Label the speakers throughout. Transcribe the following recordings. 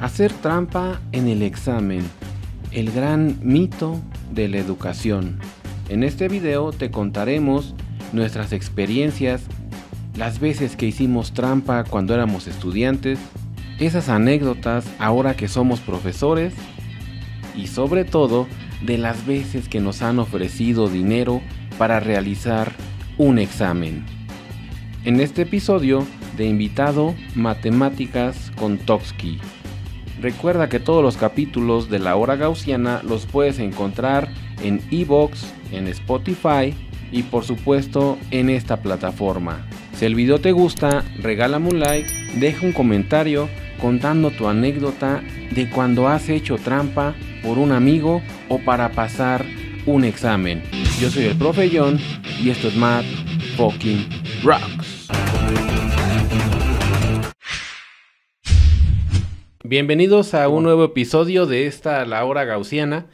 Speaker 1: Hacer trampa en el examen, el gran mito de la educación. En este video te contaremos nuestras experiencias, las veces que hicimos trampa cuando éramos estudiantes, esas anécdotas ahora que somos profesores y sobre todo de las veces que nos han ofrecido dinero para realizar un examen. En este episodio de invitado Matemáticas con Toksky. Recuerda que todos los capítulos de La Hora Gaussiana los puedes encontrar en Evox, en Spotify y por supuesto en esta plataforma. Si el video te gusta, regálame un like, deja un comentario contando tu anécdota de cuando has hecho trampa por un amigo o para pasar un examen. Yo soy el profe John y esto es Mad Fucking Rocks. Bienvenidos a un nuevo episodio de esta La Hora Gaussiana,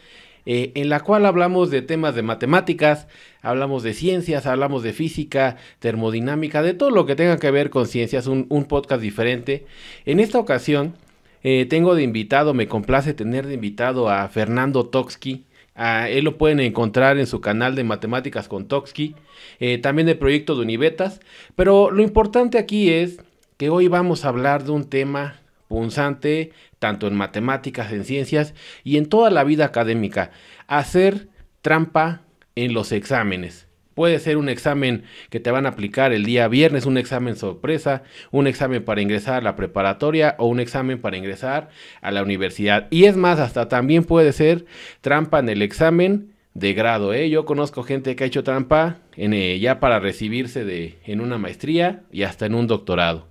Speaker 1: eh, en la cual hablamos de temas de matemáticas, hablamos de ciencias, hablamos de física, termodinámica, de todo lo que tenga que ver con ciencias, un, podcast diferente. En esta ocasión eh, tengo de invitado, me complace tener de invitado a Fernando Toksky. A él lo pueden encontrar en su canal de Matemáticas con Toksky, eh, también de proyecto de Univetas. Pero lo importante aquí es que hoy vamos a hablar de un tema punzante, tanto en matemáticas, en ciencias y en toda la vida académica. Hacer trampa en los exámenes. Puede ser un examen que te van a aplicar el día viernes, un examen sorpresa, un examen para ingresar a la preparatoria o un examen para ingresar a la universidad. Y es más, hasta también puede ser trampa en el examen de grado. ¿eh? Yo conozco gente que ha hecho trampa en, eh, ya para recibirse de, en una maestría y hasta en un doctorado.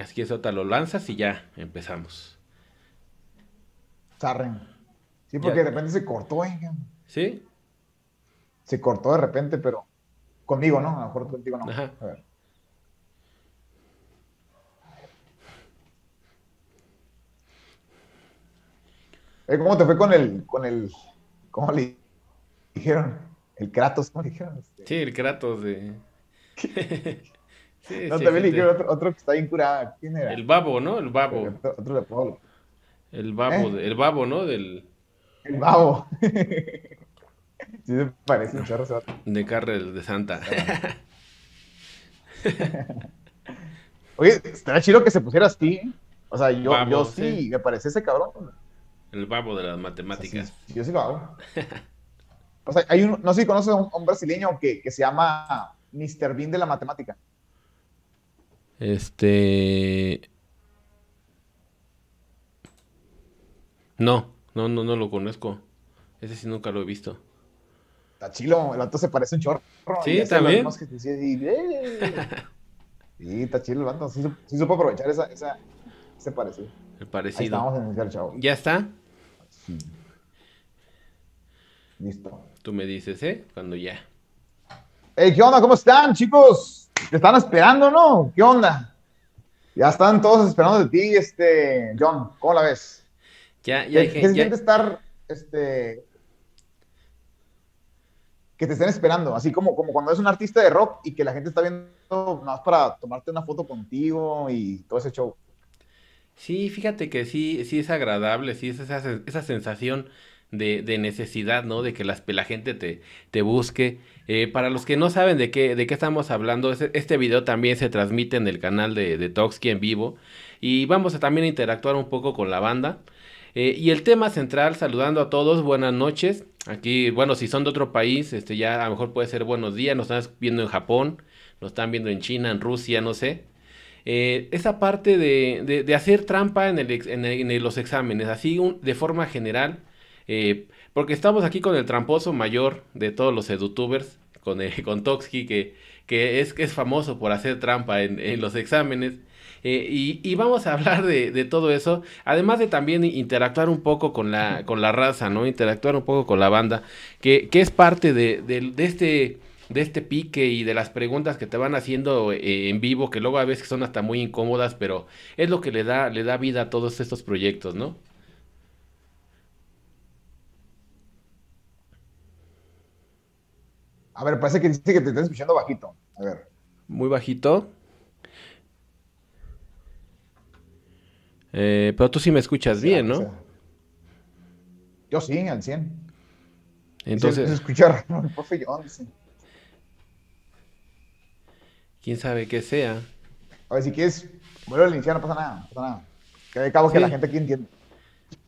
Speaker 1: Así es, Sota lo lanzas y ya
Speaker 2: empezamos. Sarren. Sí, porque de repente se cortó, ¿eh? ¿Sí? Se cortó de repente, pero conmigo, ¿no? A lo mejor contigo no. Ajá. A ver. Eh, ¿Cómo te fue con el, con el, cómo le dijeron? El Kratos, ¿cómo le dijeron?
Speaker 1: Este, sí, el Kratos de... no,
Speaker 2: otro, que está curado. ¿Quién era? El
Speaker 1: babo, ¿no? El babo. Otro, de Pablo El babo, ¿Eh? el babo, ¿no? Del...
Speaker 2: El babo. sí,
Speaker 1: se parece un De Carrel de Santa.
Speaker 2: Oye, estaría chido que se pusiera así. ¿eh? O sea, yo, yo sí, me parece ese cabrón.
Speaker 1: El babo de las matemáticas.
Speaker 2: yo sí lo hago. O sea, hay un, no sé si conoces a un, brasileño que, que se llama Mr. Bean de la matemática.
Speaker 1: Este. No, no, no, no lo conozco. Ese sí nunca lo he
Speaker 2: visto. Está chilo, el vato se parece un chorro. Sí, también. Eh". sí, está chilo el vato. Sí, se supo aprovechar esa, esa, ese parecido. El parecido. estamos en el chavo. ¿Ya está?
Speaker 1: Listo. Tú me dices, ¿eh? Cuando ya.
Speaker 2: Hey, ¿qué onda? ¿Cómo están, chicos? te están esperando, ¿no? ¿Qué onda? Ya están todos esperando de ti, este, John, ¿cómo la ves?
Speaker 1: Ya, ya, ya,
Speaker 2: estar, este, que te estén esperando? Así como, como cuando eres un artista de rock y que la gente está viendo más para tomarte una foto contigo y todo ese show. Sí,
Speaker 1: fíjate que sí, sí es agradable, sí es esa, esa sensación de, necesidad, ¿no? De que la gente te, busque. Eh, para los que no saben de qué, de qué estamos hablando, este, video también se transmite en el canal de, de en vivo. Y vamos a también interactuar un poco con la banda. Eh, y el tema central, saludando a todos, buenas noches. Aquí, bueno, si son de otro país, este ya a lo mejor puede ser buenos días, nos están viendo en Japón, nos están viendo en China, en Rusia, no sé. Eh, esa parte de, hacer trampa en, el, en, los exámenes, así de forma general, eh, porque estamos aquí con el tramposo mayor de todos los edutubers, con, con Toxki, que, que es, es, famoso por hacer trampa en, los exámenes. Eh, y, vamos a hablar de, todo eso, además de también interactuar un poco con la, con la raza, ¿no? Interactuar un poco con la banda, que, es parte de, este de este pique y de las preguntas que te van haciendo eh, en vivo, que luego a veces son hasta muy incómodas, pero es lo que le da, le da vida a todos estos proyectos, ¿no?
Speaker 2: A ver, parece que dice que te estás escuchando bajito. A ver. Muy bajito.
Speaker 1: Eh, pero tú sí me escuchas bien, ¿no?
Speaker 2: Yo sí, al 100.
Speaker 1: Entonces. escuchar Quién sabe qué sea.
Speaker 2: A ver, si quieres, vuelve a iniciar, no pasa nada. No pasa nada. Que de cabo que la gente aquí entiende.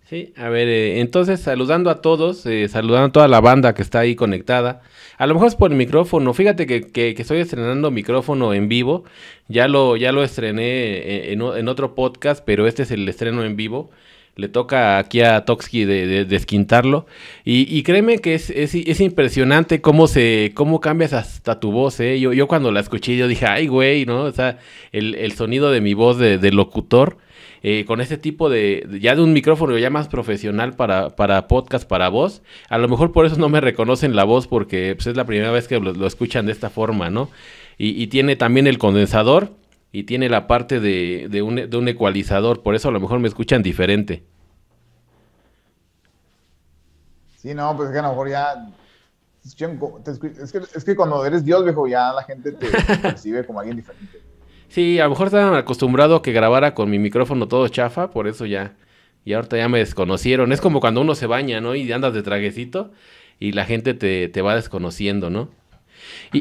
Speaker 2: Sí,
Speaker 1: a ver, eh, entonces saludando a todos, eh, saludando a toda la banda que está ahí conectada. A lo mejor es por el micrófono, fíjate que, que, que estoy estrenando micrófono en vivo. Ya lo, ya lo estrené eh, en, en, otro podcast, pero este es el estreno en vivo. Le toca aquí a Toxki de, de, desquintarlo. Y, créeme que es, impresionante cómo se cómo cambias hasta tu voz. ¿eh? Yo, cuando la escuché, yo dije, ay, güey, ¿no? O sea, el, sonido de mi voz de, locutor. Eh, con este tipo de, ya de un micrófono ya más profesional para, para podcast, para voz. A lo mejor por eso no me reconocen la voz porque pues, es la primera vez que lo, escuchan de esta forma, ¿no? Y, y tiene también el condensador y tiene la parte de, un, ecualizador, por eso a lo mejor me escuchan diferente.
Speaker 2: Sí, no, pues es que a lo mejor ya. Es que, cuando eres Dios, viejo, ya la gente te percibe como alguien diferente.
Speaker 1: Sí, a lo mejor estaban acostumbrados a que grabara con mi micrófono todo chafa, por eso ya. Y ahorita ya me desconocieron. Es como cuando uno se baña, ¿no? Y andas de traguecito y la gente te, va desconociendo, ¿no?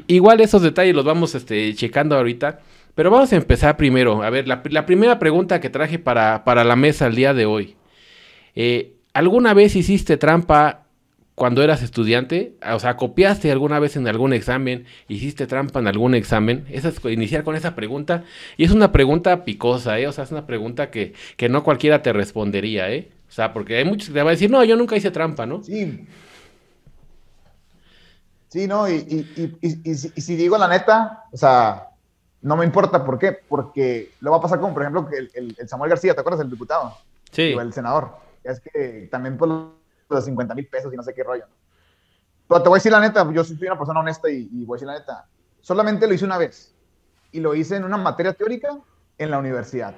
Speaker 1: igual esos detalles los vamos este, checando ahorita. Pero vamos a empezar primero. A ver, la, primera pregunta que traje para, la mesa el día de hoy. Eh, ¿Alguna vez hiciste trampa cuando eras estudiante? Ah, o sea, ¿copiaste alguna vez en algún examen? ¿Hiciste trampa en algún examen? iniciar con esa pregunta. Y es una pregunta picosa, ¿eh? O sea, es una pregunta que, no cualquiera te respondería, ¿eh? O sea, porque hay muchos que te van a decir, no, yo nunca hice trampa, ¿no? Sí.
Speaker 2: Sí, no, y si digo la neta, o sea, no me importa por qué, porque lo va a pasar como, por ejemplo, el, el, Samuel García, ¿te acuerdas? El diputado. Sí. O el senador. Es que también por los 50 mil pesos y no sé qué rollo. Pero te voy a decir la neta, yo soy una persona honesta y, voy a decir la neta. Solamente lo hice una vez. Y lo hice en una materia teórica en la universidad.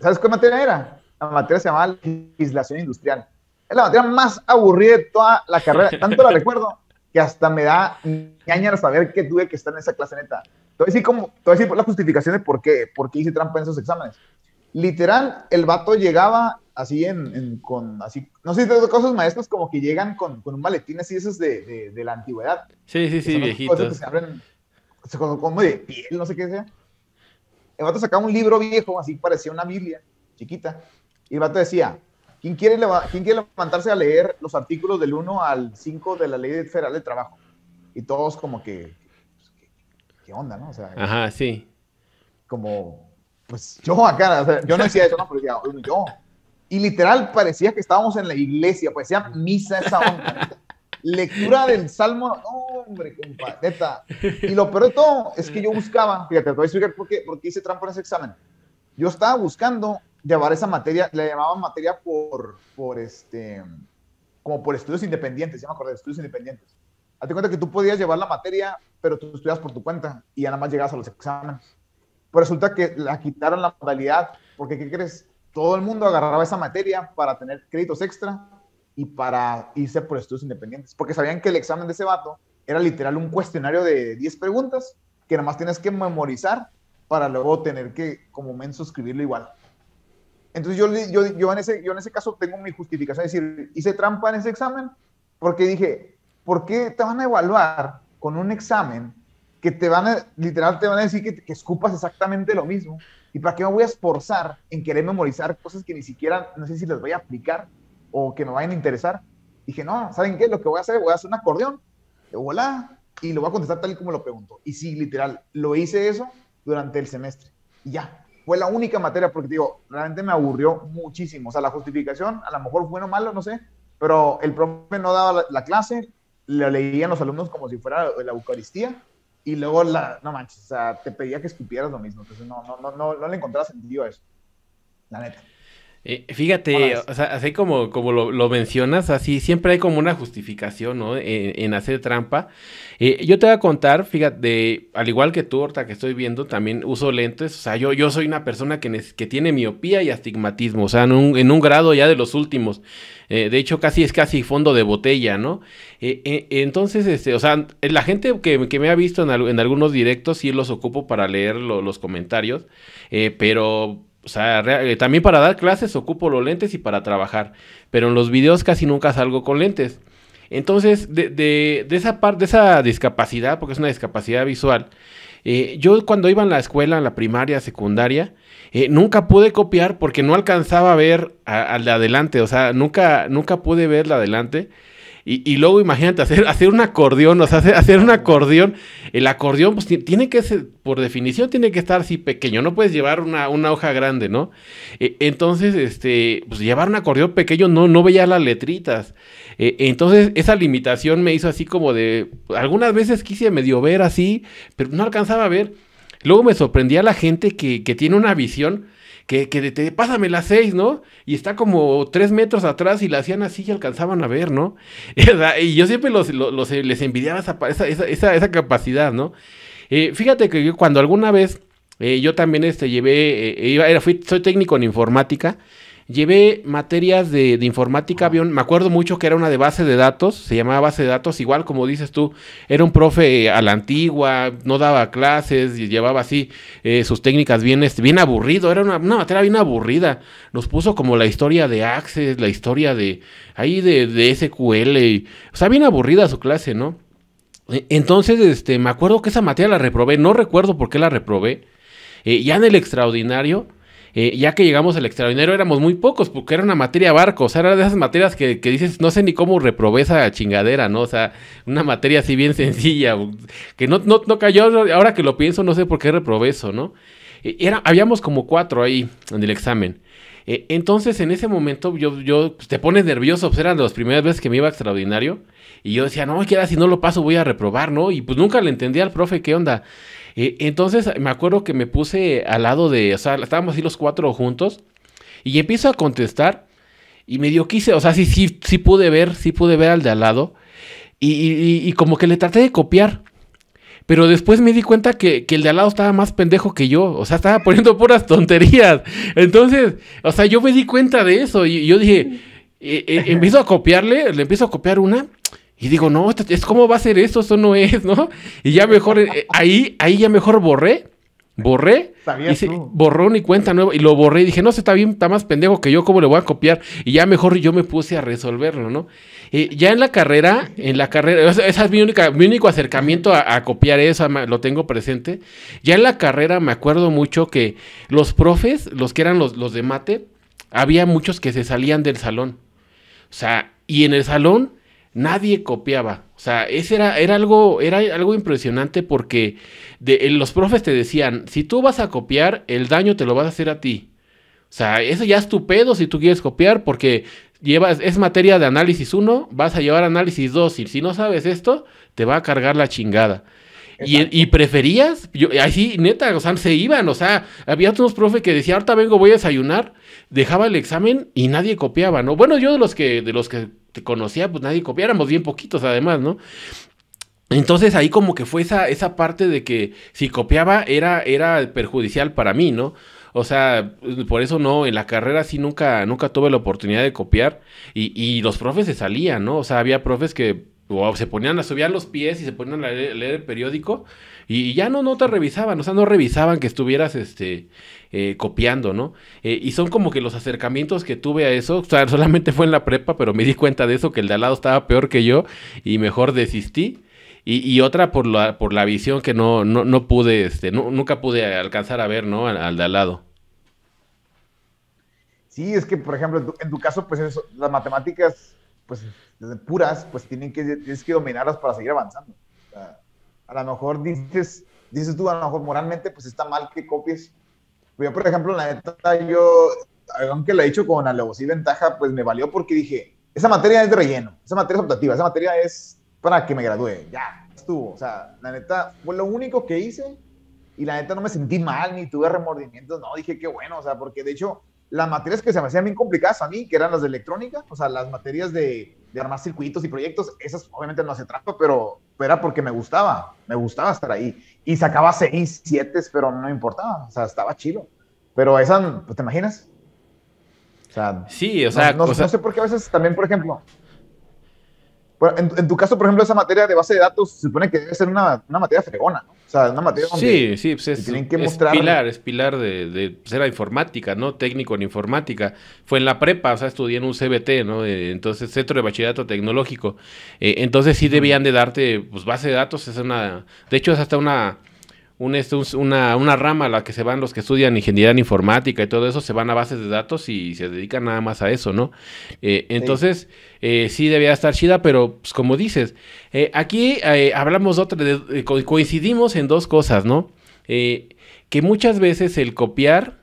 Speaker 2: ¿Sabes qué materia era? La materia se llamaba legislación industrial. Es la materia más aburrida de toda la carrera. Tanto la recuerdo que hasta me da ñaña saber que tuve que estar en esa clase neta. Te voy a decir, cómo, te la justificación de por qué, por qué hice trampa en esos exámenes. Literal, el vato llegaba así en, con, así, no sé, de cosas maestras como que llegan con, con un maletín así, esos de, de, la antigüedad.
Speaker 1: Sí, sí, sí, viejitos. se
Speaker 2: abren como de piel, no sé qué sea. El vato sacaba un libro viejo, así parecía una Biblia, chiquita, y el vato decía, ¿Quién quiere, ¿Quién quiere, levantarse a leer los artículos del 1 al 5 de la ley federal de trabajo? Y todos como que, ¿qué onda, no? O sea, Ajá, sí. Como, pues yo acá, yo no decía eso, no, pero decía, yo. Y literal parecía que estábamos en la iglesia, pues, decía misa esa onda. Lectura del Salmo, hombre, compadre, Y lo peor de todo es que yo buscaba, fíjate, te voy a explicar por qué, hice trampa en ese examen. Yo estaba buscando llevar esa materia, la llamaban materia por, por este, como por estudios independientes, ya me acordé, estudios independientes. Hazte cuenta que tú podías llevar la materia pero tú estudias por tu cuenta y ya nada más llegas a los exámenes. Pues resulta que la quitaron la modalidad, porque ¿qué crees? Todo el mundo agarraba esa materia para tener créditos extra y para irse por estudios independientes, porque sabían que el examen de ese vato era literal un cuestionario de 10 preguntas que nada más tienes que memorizar para luego tener que, como men, suscribirlo igual. Entonces yo, yo, en ese, yo en ese caso tengo mi justificación, es decir, hice trampa en ese examen porque dije, ¿por qué te van a evaluar con un examen que te van a, literal, te van a decir que, escupas exactamente lo mismo. ¿Y para qué me voy a esforzar en querer memorizar cosas que ni siquiera, no sé si las voy a aplicar o que me vayan a interesar? Dije, no, ¿saben qué? Lo que voy a hacer, voy a hacer un acordeón, de y lo voy a contestar tal y como lo pregunto. Y sí, literal, lo hice eso durante el semestre. Y ya, fue la única materia, porque digo, realmente me aburrió muchísimo. O sea, la justificación, a lo mejor bueno o malo, no sé, pero el profe no daba la clase, lo leían los alumnos como si fuera la Eucaristía y luego la, no manches, o sea, te pedía que escupieras lo mismo, entonces no, no, no, no, no le encontraba sentido a eso, la neta. Eh,
Speaker 1: fíjate, así como, lo, mencionas, así siempre hay como una justificación, En, hacer trampa. Eh, yo te voy a contar, fíjate, al igual que tú, Horta, que estoy viendo, también uso lentes. O sea, yo, soy una persona que, tiene miopía y astigmatismo, o sea, en un, grado ya de los últimos. Eh, de hecho, casi es casi fondo de botella, ¿no? entonces, este, o sea, la gente que, me ha visto en, algunos directos sí los ocupo para leer los comentarios, pero o sea, eh, también para dar clases ocupo los lentes y para trabajar. Pero en los videos casi nunca salgo con lentes. Entonces, de, esa parte, de esa discapacidad, porque es una discapacidad visual, eh, yo cuando iba a la escuela, en la primaria, secundaria, eh, nunca pude copiar porque no alcanzaba a ver al de adelante. O sea, nunca, nunca pude ver la adelante. Y, luego imagínate hacer, hacer un acordeón, o sea, hacer, un acordeón. El acordeón, pues tiene que ser, por definición, tiene que estar así pequeño. No puedes llevar una, hoja grande, ¿no? E, entonces, este, pues llevar un acordeón pequeño no, no veía las letritas. E, entonces, esa limitación me hizo así como de. Algunas veces quise medio ver así, pero no alcanzaba a ver. Luego me sorprendía la gente que, que tiene una visión que, que te, pásame las seis, ¿no? Y está como tres metros atrás y la hacían así y alcanzaban a ver, ¿no? y yo siempre los, los, eh, les envidiaba esa, esa, esa, capacidad, ¿no? Eh, fíjate que cuando alguna vez eh, yo también este, llevé, iba, era, fui, soy técnico en informática Llevé materias de, informática, avión. me acuerdo mucho que era una de base de datos, se llamaba base de datos, igual como dices tú, era un profe eh, a la antigua, no daba clases, llevaba así eh, sus técnicas bien, este, bien aburrido, era una, materia bien aburrida. Nos puso como la historia de Access, la historia de ahí de, SQL, o sea, bien aburrida su clase, ¿no? E, entonces, este, me acuerdo que esa materia la reprobé, no recuerdo por qué la reprobé. Eh, ya en el extraordinario, eh, ya que llegamos al extraordinario éramos muy pocos, porque era una materia barco, o sea, era de esas materias que, dices, no sé ni cómo reprobé esa chingadera, ¿no? O sea, una materia así bien sencilla, que no, no, cayó, ahora que lo pienso, no sé por qué reprobé eso, ¿no? E, era, habíamos como cuatro ahí en el examen. E, entonces, en ese momento, yo, yo pues, te pones nervioso, pues eran las primeras veces que me iba extraordinario. Y yo decía, no, queda si no lo paso voy a reprobar, ¿no? Y pues nunca le entendí al profe qué onda. Eh, entonces me acuerdo que me puse al lado de, o sea, estábamos así los cuatro juntos y empiezo a contestar y me dio quise, o sea, sí, sí, sí pude ver, sí pude ver al de al lado y, como que le traté de copiar. Pero después me di cuenta que, el de al lado estaba más pendejo que yo. O sea, estaba poniendo puras tonterías. Entonces, o sea, yo me di cuenta de eso. Y yo dije, eh, eh, empiezo a copiarle, le empiezo a copiar una. Y digo, no, es cómo va a ser eso, eso no es, ¿no? Y ya mejor, eh, ahí, ahí ya mejor borré, borré, Borró borrón y cuenta nueva, y lo borré y dije, no, se está bien, está más pendejo que yo, ¿cómo le voy a copiar? Y ya mejor yo me puse a resolverlo, ¿no? y eh, ya en la carrera, en la carrera, ese es mi, única, mi único acercamiento a, copiar eso, lo tengo presente. Ya en la carrera me acuerdo mucho que los profes, los que eran los, los de mate, había muchos que se salían del salón. O sea, y en el salón nadie copiaba. O sea, ese era, era, algo, era algo impresionante porque eh, los profes te decían, si tú vas a copiar, el daño te lo vas a hacer a ti. O sea, eso ya es tu pedo si tú quieres copiar porque llevas, es materia de análisis 1, vas a llevar análisis 2 y si no sabes esto, te va a cargar la chingada. Y, preferías, yo, así neta, o sea, se iban, o sea, había unos profes que decía, ahorita vengo, voy a desayunar, dejaba el examen y nadie copiaba, ¿no? Bueno, yo de los que, de los que te conocía, pues nadie copiáramos bien poquitos además, ¿no? Entonces ahí como que fue esa, esa parte de que si copiaba era, era perjudicial para mí, ¿no? O sea, por eso no, en la carrera sí nunca, nunca tuve la oportunidad de copiar y, y los profes se salían, ¿no? O sea, había profes que o se ponían a subir los pies y se ponían a leer, el periódico y, ya no, no te revisaban, o sea, no revisaban que estuvieras este, eh, copiando, ¿no? Eh, y son como que los acercamientos que tuve a eso, o sea, solamente fue en la prepa, pero me di cuenta de eso, que el de al lado estaba peor que yo y mejor desistí. Y, otra por la, por la visión que no, no, pude, este, nunca pude alcanzar a ver, ¿no? Al, de al lado.
Speaker 2: Sí, es que, por ejemplo, en tu, en tu caso, pues eso, las matemáticas, pues puras, pues tienen que, tienes que dominarlas para seguir avanzando. a lo mejor dices, dices tú, a lo mejor moralmente, pues está mal que copies. yo, por ejemplo, la neta, yo, aunque lo he hecho con alevosía y ventaja, pues me valió porque dije, esa materia es de relleno, esa materia es optativa, esa materia es para que me gradúe, ya, estuvo. O sea, la neta, fue lo único que hice y la neta no me sentí mal ni tuve remordimientos, no, dije qué bueno, o sea, porque de hecho las materias que se me hacían bien complicadas a mí, que eran las de electrónica, o sea, las materias de de armar circuitos y proyectos, esas obviamente no hace trampa pero, era porque me gustaba, me gustaba estar ahí. Y sacaba seis, siete, pero no importaba, o sea, estaba chido, Pero esa, pues, ¿te imaginas? O sea, sí, o sea, no, sé por qué a veces también, por ejemplo, en, en, tu caso, por ejemplo, esa materia de base de datos se supone que debe ser una, una materia fregona, sea, una materia sí, sí, pues es, pilar,
Speaker 1: es pilar de, de pues informática, ¿no? Técnico en informática. Fue en la prepa, o sea, estudié en un CBT, ¿no? Eh, entonces, Centro de Bachillerato Tecnológico. Eh, entonces sí debían de darte, pues, base de datos es una... De hecho, es hasta una este, una, rama a la que se van los que estudian ingeniería en informática y todo eso, se van a bases de datos y se dedican nada más a eso, ¿no? Eh, entonces, eh, sí. debía estar chida, pero pues, como dices, eh, aquí hablamos otra, coincidimos en dos cosas, ¿no? que muchas veces el copiar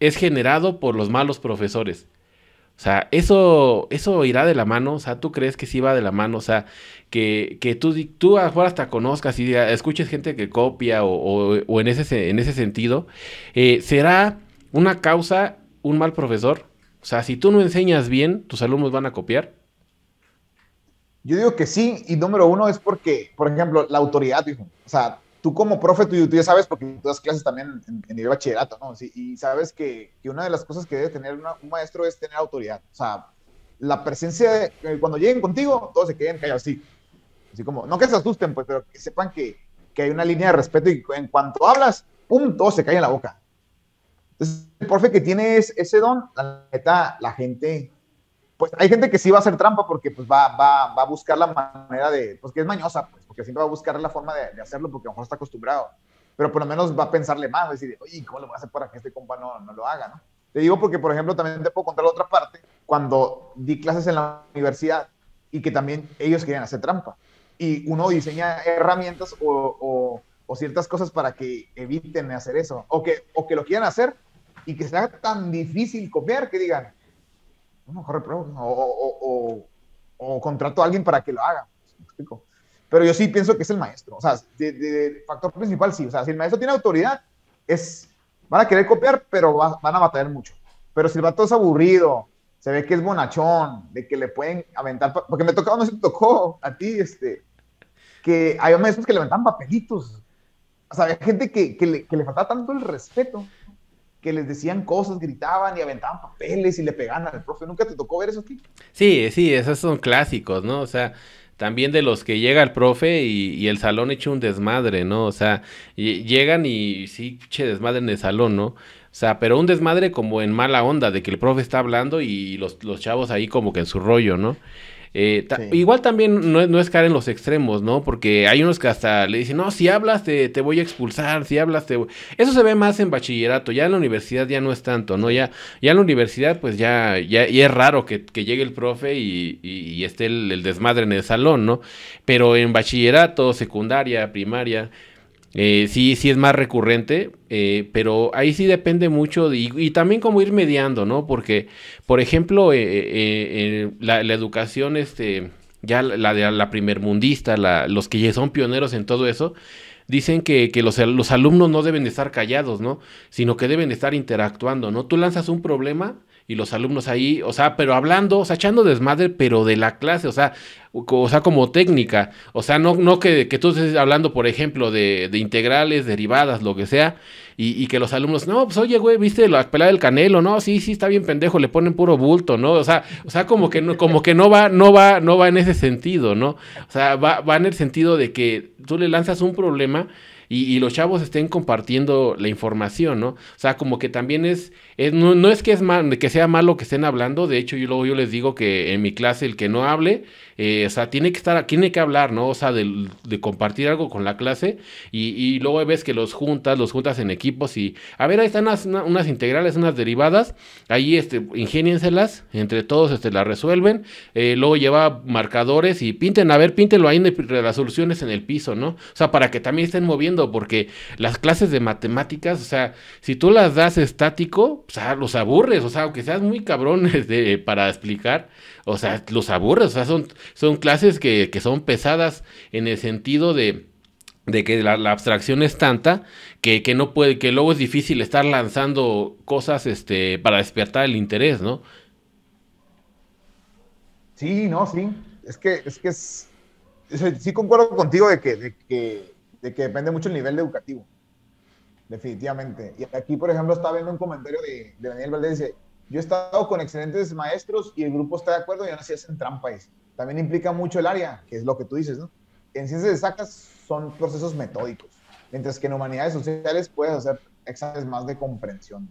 Speaker 1: es generado por los malos profesores. O sea, eso, eso irá de la mano, o sea, ¿tú crees que sí va de la mano? O sea, que, tú, tú hasta conozcas y escuches gente que copia o, en, ese, en ese sentido, eh, será una causa un mal profesor. O sea, si tú no enseñas bien, tus alumnos van a copiar.
Speaker 2: Yo digo que sí, y número uno es porque, por ejemplo, la autoridad, hijo. O sea, tú como profe, tú, tú, ya sabes, porque tú das clases también en, el bachillerato, ¿no? y sabes que, una de las cosas que debe tener un maestro es tener autoridad. O sea, la presencia de, eh, cuando lleguen contigo, todos se queden callados, sí. Así como, no que se asusten, pues, pero que sepan que, hay una línea de respeto y en cuanto hablas, ¡pum! Todo se cae en la boca. Entonces, el profe que tiene ese don, la la gente, pues hay gente que sí va a hacer trampa porque pues, va, a buscar la manera de, pues que es mañosa, pues, porque siempre va a buscar la forma de, hacerlo porque a lo mejor está acostumbrado pero por lo menos va a pensarle más, va decir, oye, ¿cómo lo voy a hacer para que este compa no, lo haga? Te digo porque, por ejemplo, también te puedo contar la otra parte, cuando di clases en la universidad y que también ellos querían hacer trampa y uno diseña herramientas o, ciertas cosas para que eviten hacer eso, o que, o que lo quieran hacer y que sea tan difícil copiar que digan, mejor o, o, contrato a alguien para que lo haga. Pero yo sí pienso que es el maestro, o sea, de, factor principal sí, o sea, si el maestro tiene autoridad, es, van a querer copiar, pero van a batallar mucho. Pero si el vato es aburrido, se ve que es bonachón, de que le pueden aventar, porque me tocó, no sé si te tocó a ti, este, que hay maestros que le aventaban papelitos, o sea, había gente que, le, que faltaba tanto el respeto, que les decían cosas, gritaban y aventaban papeles y le pegaban al profe, ¿nunca te tocó ver eso ti?
Speaker 1: Sí, sí, esos son clásicos, ¿no? O sea, también de los que llega el profe y, el salón echa un desmadre, ¿no? O sea, llegan y sí, che, desmadre el salón, ¿no? sea, pero un desmadre como en mala onda, de que el profe está hablando y los, los chavos ahí como que en su rollo, ¿no? Eh, igual también no, no, es caer en los extremos, ¿no? Porque hay unos que hasta le dicen, no, si hablas te, te voy a expulsar, si hablas te Eso se ve más en bachillerato, ya en la universidad ya no es tanto, ¿no? Ya, ya en la universidad pues ya, ya, y es raro que, llegue el profe y, esté el, el, desmadre en el salón, ¿no? Pero en bachillerato, secundaria, primaria, eh, sí, sí es más recurrente, eh, pero ahí sí depende mucho y, también como ir mediando, ¿no? Porque, por ejemplo, eh, la, educación, este, ya la de la, primer primermundista, los que ya son pioneros en todo eso, dicen que, los, los, alumnos no deben estar callados, ¿no? Sino que deben estar interactuando, ¿no? Tú lanzas un problema y los alumnos ahí, o sea, pero hablando, o sea, echando desmadre, pero de la clase, o sea, o sea como técnica, o sea, no, no que, que tú estés hablando, por ejemplo, de, integrales, derivadas, lo que sea, y, que los alumnos, no, pues oye, güey, viste la pelada del canelo, no, sí, sí, está bien pendejo, le ponen puro bulto, ¿no? O sea, o sea, como que no, como que no va, no va, no va en ese sentido, ¿no? O sea, va, va en el sentido de que tú le lanzas un problema y, los chavos estén compartiendo la información, ¿no? O sea, como que también es no, es que, es mal, que sea malo que estén hablando, de hecho yo luego yo les digo que en mi clase el que no hable, eh, o sea, tiene que estar, tiene que hablar, ¿no? O sea, de, compartir algo con la clase y, luego ves que los juntas, los juntas en equipos y, a ver, ahí están unas, integrales, unas derivadas, ahí este, ingénienselas, entre todos este, las resuelven, eh, luego lleva marcadores y pinten, a ver, píntenlo ahí en las soluciones en el piso, ¿no? O sea, para que también estén moviendo, porque las clases de matemáticas, o sea, si tú las das estático, o sea, los aburres, o sea, aunque seas muy cabrones este, para explicar, o sea, los aburres, o sea, son, son clases que, son pesadas en el sentido de, que la, abstracción es tanta que, no puede, que luego es difícil estar lanzando cosas este, para despertar el interés, ¿no?
Speaker 2: Sí, no, sí. Es que es que es, sí concuerdo contigo de que, que, depende mucho el nivel educativo definitivamente. Y aquí, por ejemplo, estaba viendo un comentario de, Daniel Valdés, dice, yo he estado con excelentes maestros y el grupo está de acuerdo y aún así hacen trampas. También implica mucho el área, que es lo que tú dices, ¿no? En ciencias exactas son procesos metódicos, mientras que en humanidades sociales puedes hacer exámenes más de comprensión.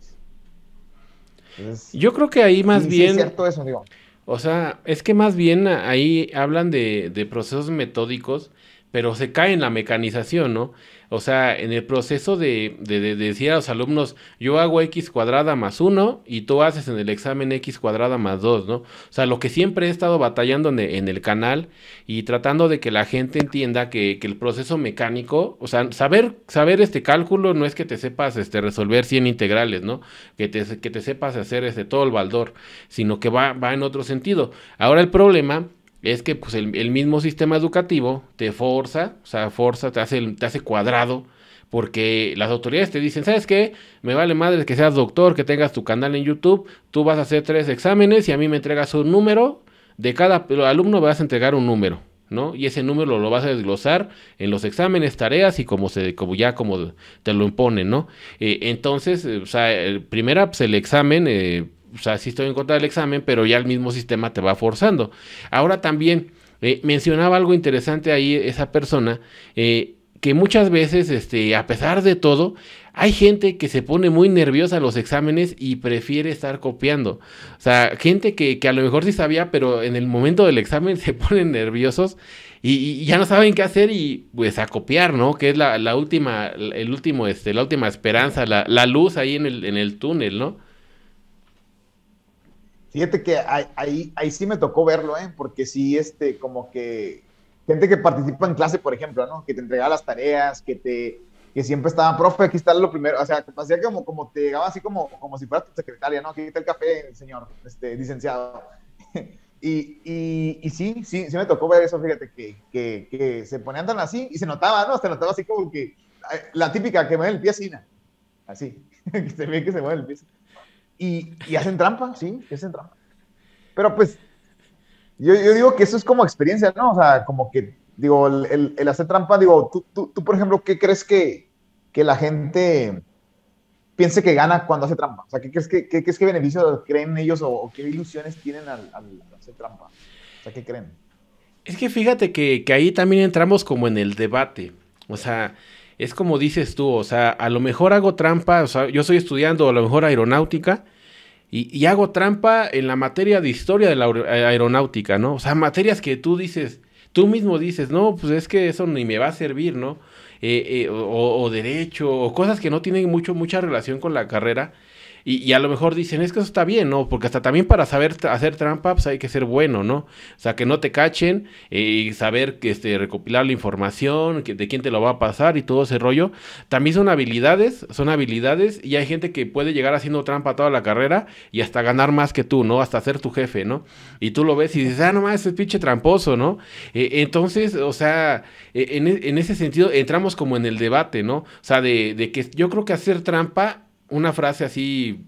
Speaker 1: yo creo que ahí más bien... Sí es cierto eso, digo. O sea, es que más bien ahí hablan de, de procesos metódicos pero se cae en la mecanización, ¿no? O sea, en el proceso de, decir a los alumnos, yo hago x cuadrada más 1 y tú haces en el examen x cuadrada más 2, ¿no? O sea, lo que siempre he estado batallando en, el canal y tratando de que la gente entienda que, el proceso mecánico, o sea, saber, saber este cálculo no es que te sepas este, resolver 100 integrales, ¿no? Que te, que te sepas hacer este, todo el baldor, sino que va, va en otro sentido. Ahora el problema es que pues, el, mismo sistema educativo te forza, o sea, forza, te hace, te hace cuadrado, porque las autoridades te dicen, ¿sabes qué? Me vale madre que seas doctor, que tengas tu canal en YouTube, tú vas a hacer tres exámenes y a mí me entregas un número, de cada alumno vas a entregar un número, ¿no? Y ese número lo, vas a desglosar en los exámenes, tareas y como, se, como ya como te lo imponen, ¿no? Eh, entonces, o sea, el, primera, pues el examen... Eh, o sea, sí estoy en contra del examen, pero ya el mismo sistema te va forzando. Ahora también, eh, mencionaba algo interesante ahí esa persona, eh, que muchas veces, este, a pesar de todo, hay gente que se pone muy nerviosa a los exámenes y prefiere estar copiando. O sea, gente que, a lo mejor sí sabía, pero en el momento del examen se ponen nerviosos y, ya no saben qué hacer y pues a copiar, ¿no? Que es la, última, el último, este, la última esperanza, la, la luz ahí en el, en el túnel, ¿no?
Speaker 2: Fíjate que ahí, ahí sí me tocó verlo, ¿eh? porque sí, este, como que gente que participa en clase, por ejemplo, Que te entregaba las tareas, que te, siempre estaba, profe, aquí está lo primero, o sea, hacía como, como te llegaba así como, como si fuera tu secretaria, ¿no? Aquí está el café, señor, este, licenciado. Y, sí, sí, sí me tocó ver eso, fíjate, que, se ponían tan así y se notaba, ¿no? Se notaba así como que eh, la típica que mueve el pie así, así, que se ve que se mueve el pie. Y, hacen trampa, sí, hacen trampa. Pero pues, yo, digo que eso es como experiencia, ¿no? O sea, como que, digo, el, el, hacer trampa, digo, tú, tú, por ejemplo, ¿qué crees que, la gente piense que gana cuando hace trampa? O sea, ¿qué crees que, qué, creen ellos o, qué ilusiones tienen al, hacer trampa? O sea, ¿qué creen?
Speaker 1: Es que fíjate que, que ahí también entramos como en el debate. O sea, es como dices tú, o sea, a lo mejor hago trampa, o sea, yo estoy estudiando a lo mejor aeronáutica y, y hago trampa en la materia de historia de la eh, aeronáutica, ¿no? O sea, materias que tú dices, tú mismo dices, no, pues es que eso ni me va a servir, ¿no? Eh, eh, o, o, derecho, o cosas que no tienen mucho, mucha relación con la carrera, y, a lo mejor dicen, es que eso está bien, ¿no? Porque hasta también para saber hacer trampa, pues, hay que ser bueno, ¿no? O sea, que no te cachen eh, y saber que, este, recopilar la información, que, de quién te lo va a pasar y todo ese rollo. También son habilidades, son habilidades y hay gente que puede llegar haciendo trampa toda la carrera y hasta ganar más que tú, ¿no? Hasta ser tu jefe, ¿no? Y tú lo ves y dices, ah, no más, es pinche tramposo, ¿no? E, entonces, o sea, e, e, en, ese sentido entramos como en el debate, ¿no? O sea, de, de que yo creo que hacer trampa una frase así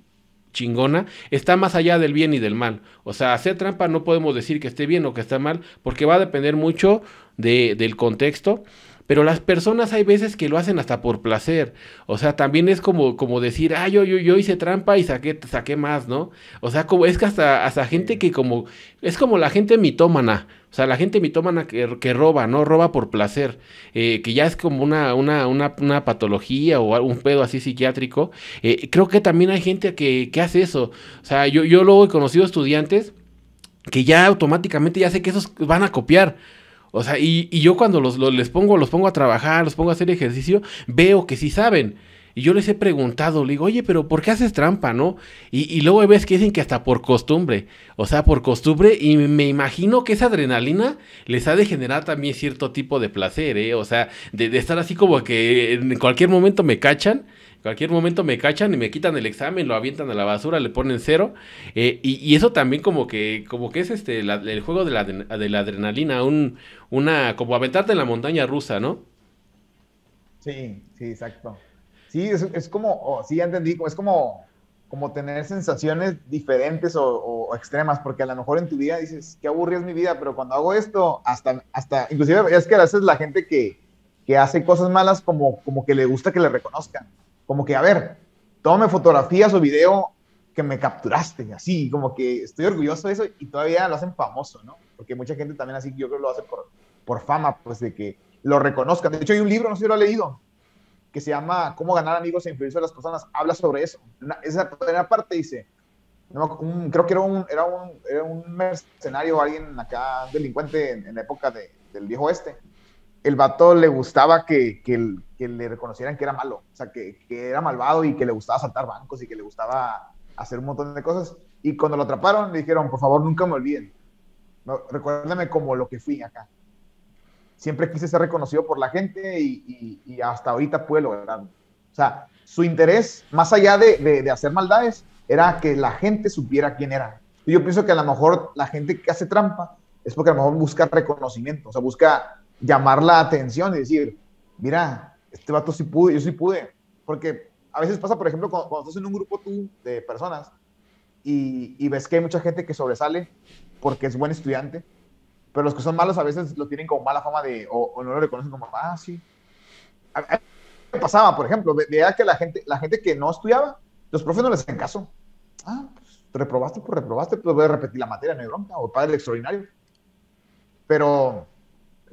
Speaker 1: chingona, está más allá del bien y del mal. O sea, hacer trampa no podemos decir que esté bien o que está mal, porque va a depender mucho de, del contexto pero las personas hay veces que lo hacen hasta por placer. O sea, también es como, como decir, ah, yo, yo, yo hice trampa y saqué, saqué más, ¿no? O sea, como es que hasta, gente que como, es como la gente mitómana. O sea, la gente mitómana que, que roba, ¿no? Roba por placer, eh, que ya es como una, una, una, una patología o un pedo así psiquiátrico. Eh, creo que también hay gente que, que hace eso. O sea, yo, yo luego he conocido estudiantes que ya automáticamente ya sé que esos van a copiar. O sea, y, y yo cuando los, les pongo, los pongo a trabajar, los pongo a hacer ejercicio, veo que sí saben. Y yo les he preguntado, le digo, oye, pero ¿por qué haces trampa, no? Y, y luego ves que dicen que hasta por costumbre, o sea, por costumbre, y me imagino que esa adrenalina les ha de generar también cierto tipo de placer, ¿eh? O sea, de estar así como que en cualquier momento me cachan cualquier momento me cachan y me quitan el examen, lo avientan a la basura, le ponen cero. Eh, y, eso también como que, como que es este, el juego de la, adrenalina, un, una, como aventarte en la montaña rusa, ¿no?
Speaker 2: Sí, sí, exacto. Sí, es, como, o sí, ya entendí, es como, como tener sensaciones diferentes o, extremas, porque a lo mejor en tu vida dices, qué aburrida es mi vida, pero cuando hago esto, hasta, hasta, inclusive es que a veces la gente que, hace cosas malas como, como que le gusta que le reconozcan. Como que, a ver, tome fotografías o video que me capturaste, así, como que estoy orgulloso de eso y todavía lo hacen famoso, ¿no? Porque mucha gente también así, yo creo, lo hace por, por fama, pues de que lo reconozcan. De hecho, hay un libro, no sé si lo ha leído, que se llama Cómo ganar amigos e influencia de las personas, habla sobre eso. esa primera parte dice, creo que era un, era un, era un mercenario, alguien acá, delincuente en, la época de, del viejo oeste, el vato le gustaba que, le reconocieran que era malo, o sea, que, era malvado y que le gustaba saltar bancos y que le gustaba hacer un montón de cosas. Y cuando lo atraparon, le dijeron, por favor, nunca me olviden. No, recuérdame como lo que fui acá. Siempre quise ser reconocido por la gente y, hasta ahorita pude lograrlo. O sea, su interés, más allá de, hacer maldades, era que la gente supiera quién era. Y yo pienso que a lo mejor la gente que hace trampa es porque a lo mejor busca reconocimiento, o sea, busca llamar la atención y decir, mira, este vato sí pude, yo sí pude. Porque a veces pasa, por ejemplo, cuando, estás en un grupo tú de personas y, ves que hay mucha gente que sobresale porque es buen estudiante, pero los que son malos a veces lo tienen como mala fama de, o, no lo reconocen como, ah, sí. A, pasaba, por ejemplo, que la gente, la gente que no estudiaba, los profes no les hacen caso. Ah, pues, reprobaste, pues reprobaste, pues voy a repetir la materia, no hay bronca, o padre extraordinario. Pero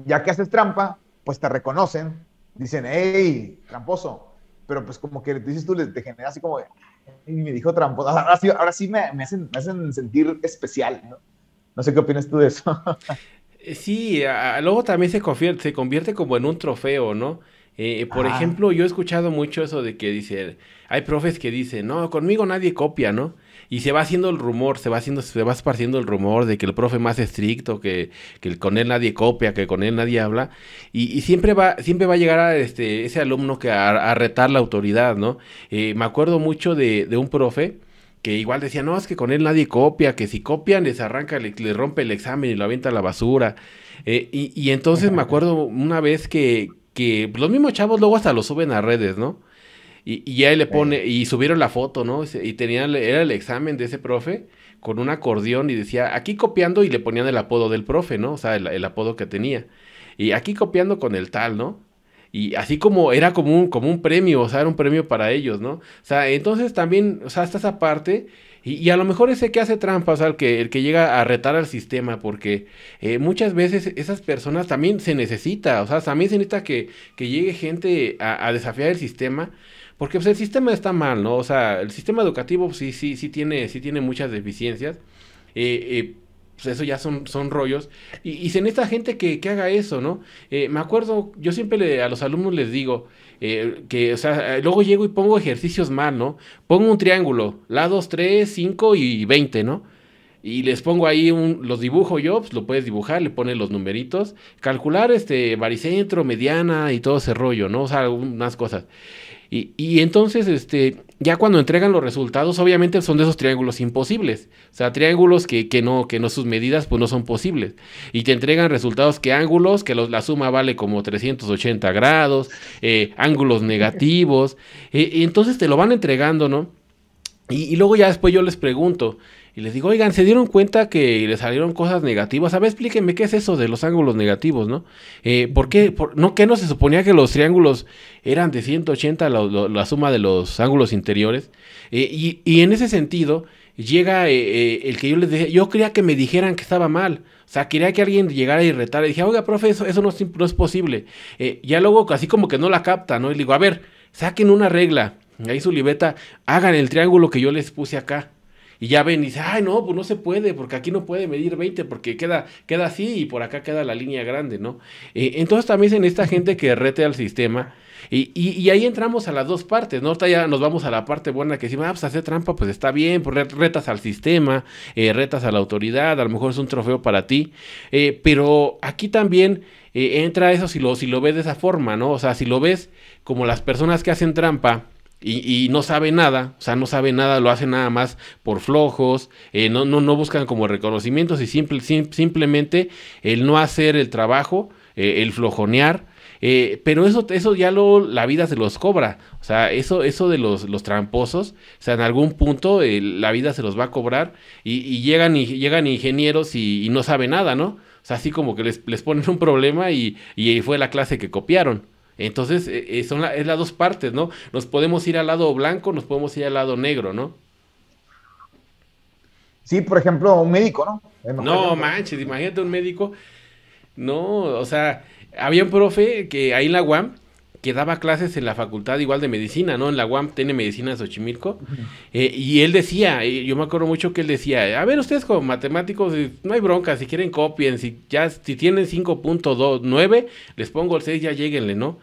Speaker 2: ya que haces trampa, pues te reconocen, dicen, hey, tramposo. Pero pues como que dices tú, te generas así como, y me dijo tramposo. Ahora sí, ahora sí me, me, hacen, sentir especial, ¿no? No sé qué opinas tú de eso.
Speaker 1: sí, luego también se convierte, se convierte como en un trofeo, ¿no? Eh, por ejemplo, yo he escuchado mucho eso de que dice, hay profes que dicen, no, conmigo nadie copia, ¿no? Y se va haciendo el rumor, se va haciendo, se va esparciendo el rumor de que el profe más estricto, que, con él nadie copia, que con él nadie habla. Y, siempre va, siempre va a llegar a este, ese alumno que a, retar la autoridad, ¿no? Eh, me acuerdo mucho de, un profe que igual decía, no, es que con él nadie copia, que si copian les arranca, le rompe el examen y lo avienta a la basura. Eh, y, entonces me acuerdo una vez que, que los mismos chavos luego hasta lo suben a redes, ¿no? Y, ahí le pone, y subieron la foto, ¿no? Y tenían, era el examen de ese profe con un acordeón y decía, aquí copiando y le ponían el apodo del profe, ¿no? O sea, el, apodo que tenía. Y aquí copiando con el tal, ¿no? Y así como era como como un premio, o sea, era un premio para ellos, ¿no? O sea, entonces también, o sea, hasta esa parte y, a lo mejor ese que hace trampas, al que, el que llega a retar al sistema, porque eh, muchas veces esas personas también se necesita, o sea, también se necesita que, que llegue gente a, desafiar el sistema, porque pues, el sistema está mal, ¿no? O sea, el sistema educativo pues, sí, sí, sí tiene, tiene muchas deficiencias. Eh, eh, pues, eso ya son, son rollos. Y, se necesita gente que, que haga eso, ¿no? me acuerdo, yo siempre le, a los alumnos les digo, eh, que, o sea, eh, luego llego y pongo ejercicios mal, ¿no? Pongo un triángulo, lados 3, 5 y 20, ¿no? Y les pongo ahí un, los dibujo yo, pues lo puedes dibujar, le pones los numeritos, calcular este baricentro, mediana y todo ese rollo, ¿no? O sea, unas cosas. Y, entonces, este, ya cuando entregan los resultados, obviamente son de esos triángulos imposibles. O sea, triángulos que, que no, que no sus medidas, pues no son posibles. Y te entregan resultados que ángulos, que los, la suma vale como 380 grados, eh, ángulos negativos. Eh, entonces te lo van entregando, ¿no? Y, y, luego ya después yo les pregunto, y les digo, oigan, se dieron cuenta que le salieron cosas negativas. A ver, explíquenme qué es eso de los ángulos negativos, ¿no? Eh, ¿Por qué? ¿No que no se suponía que los triángulos eran de 180 la, suma de los ángulos interiores? Eh, y, en ese sentido llega eh, el que yo les decía, yo quería que me dijeran que estaba mal. O sea, quería que alguien llegara y retara. Y dije, oiga, profe, eso, no, es, no es posible. ya luego, así como que no la capta, ¿no? Y le digo, a ver, saquen una regla. Ahí su libeta, hagan el triángulo que yo les puse acá y ya ven y dicen, ay, no, pues no se puede, porque aquí no puede medir 20, porque queda, queda así y por acá queda la línea grande, ¿no? Eh, entonces también en esta gente que rete al sistema. Y, ahí entramos a las dos partes, ¿no? Ahorita ya nos vamos a la parte buena que decimos, ah, pues hacer trampa, pues está bien, pues retas al sistema, eh, retas a la autoridad, a lo mejor es un trofeo para ti, eh, pero aquí también entra eso si lo, si lo ves de esa forma, ¿no? O sea, si lo ves como las personas que hacen trampa, y, no sabe nada, o sea, no sabe nada, lo hace nada más por flojos, eh, no, no, no, buscan como reconocimientos y simplemente el no hacer el trabajo, eh, el flojonear, eh, pero eso, eso ya lo, la vida se los cobra, o sea, eso, eso de los, los tramposos, o sea, en algún punto la vida se los va a cobrar y, llegan, y, llegan ingenieros y, y, no sabe nada, ¿no? O sea, así como que les, les ponen un problema y, y fue la clase que copiaron. Entonces, eh, eh, son las dos partes, ¿no? Nos podemos ir al lado blanco, nos podemos ir al lado negro, ¿no?
Speaker 2: Sí, por ejemplo, un médico, ¿no? Eh, no,
Speaker 1: manches, imagínate un médico. No, o sea, había un profe que ahí en la UAM que daba clases en la facultad igual de medicina, ¿no? En la UAM tiene medicina de Xochimilco. Eh, y él decía, yo me acuerdo mucho que él decía, a ver ustedes como matemáticos, eh, no hay bronca, si quieren copien, si ya si tienen 5.29, les pongo el 6, ya lleguenle, ¿no?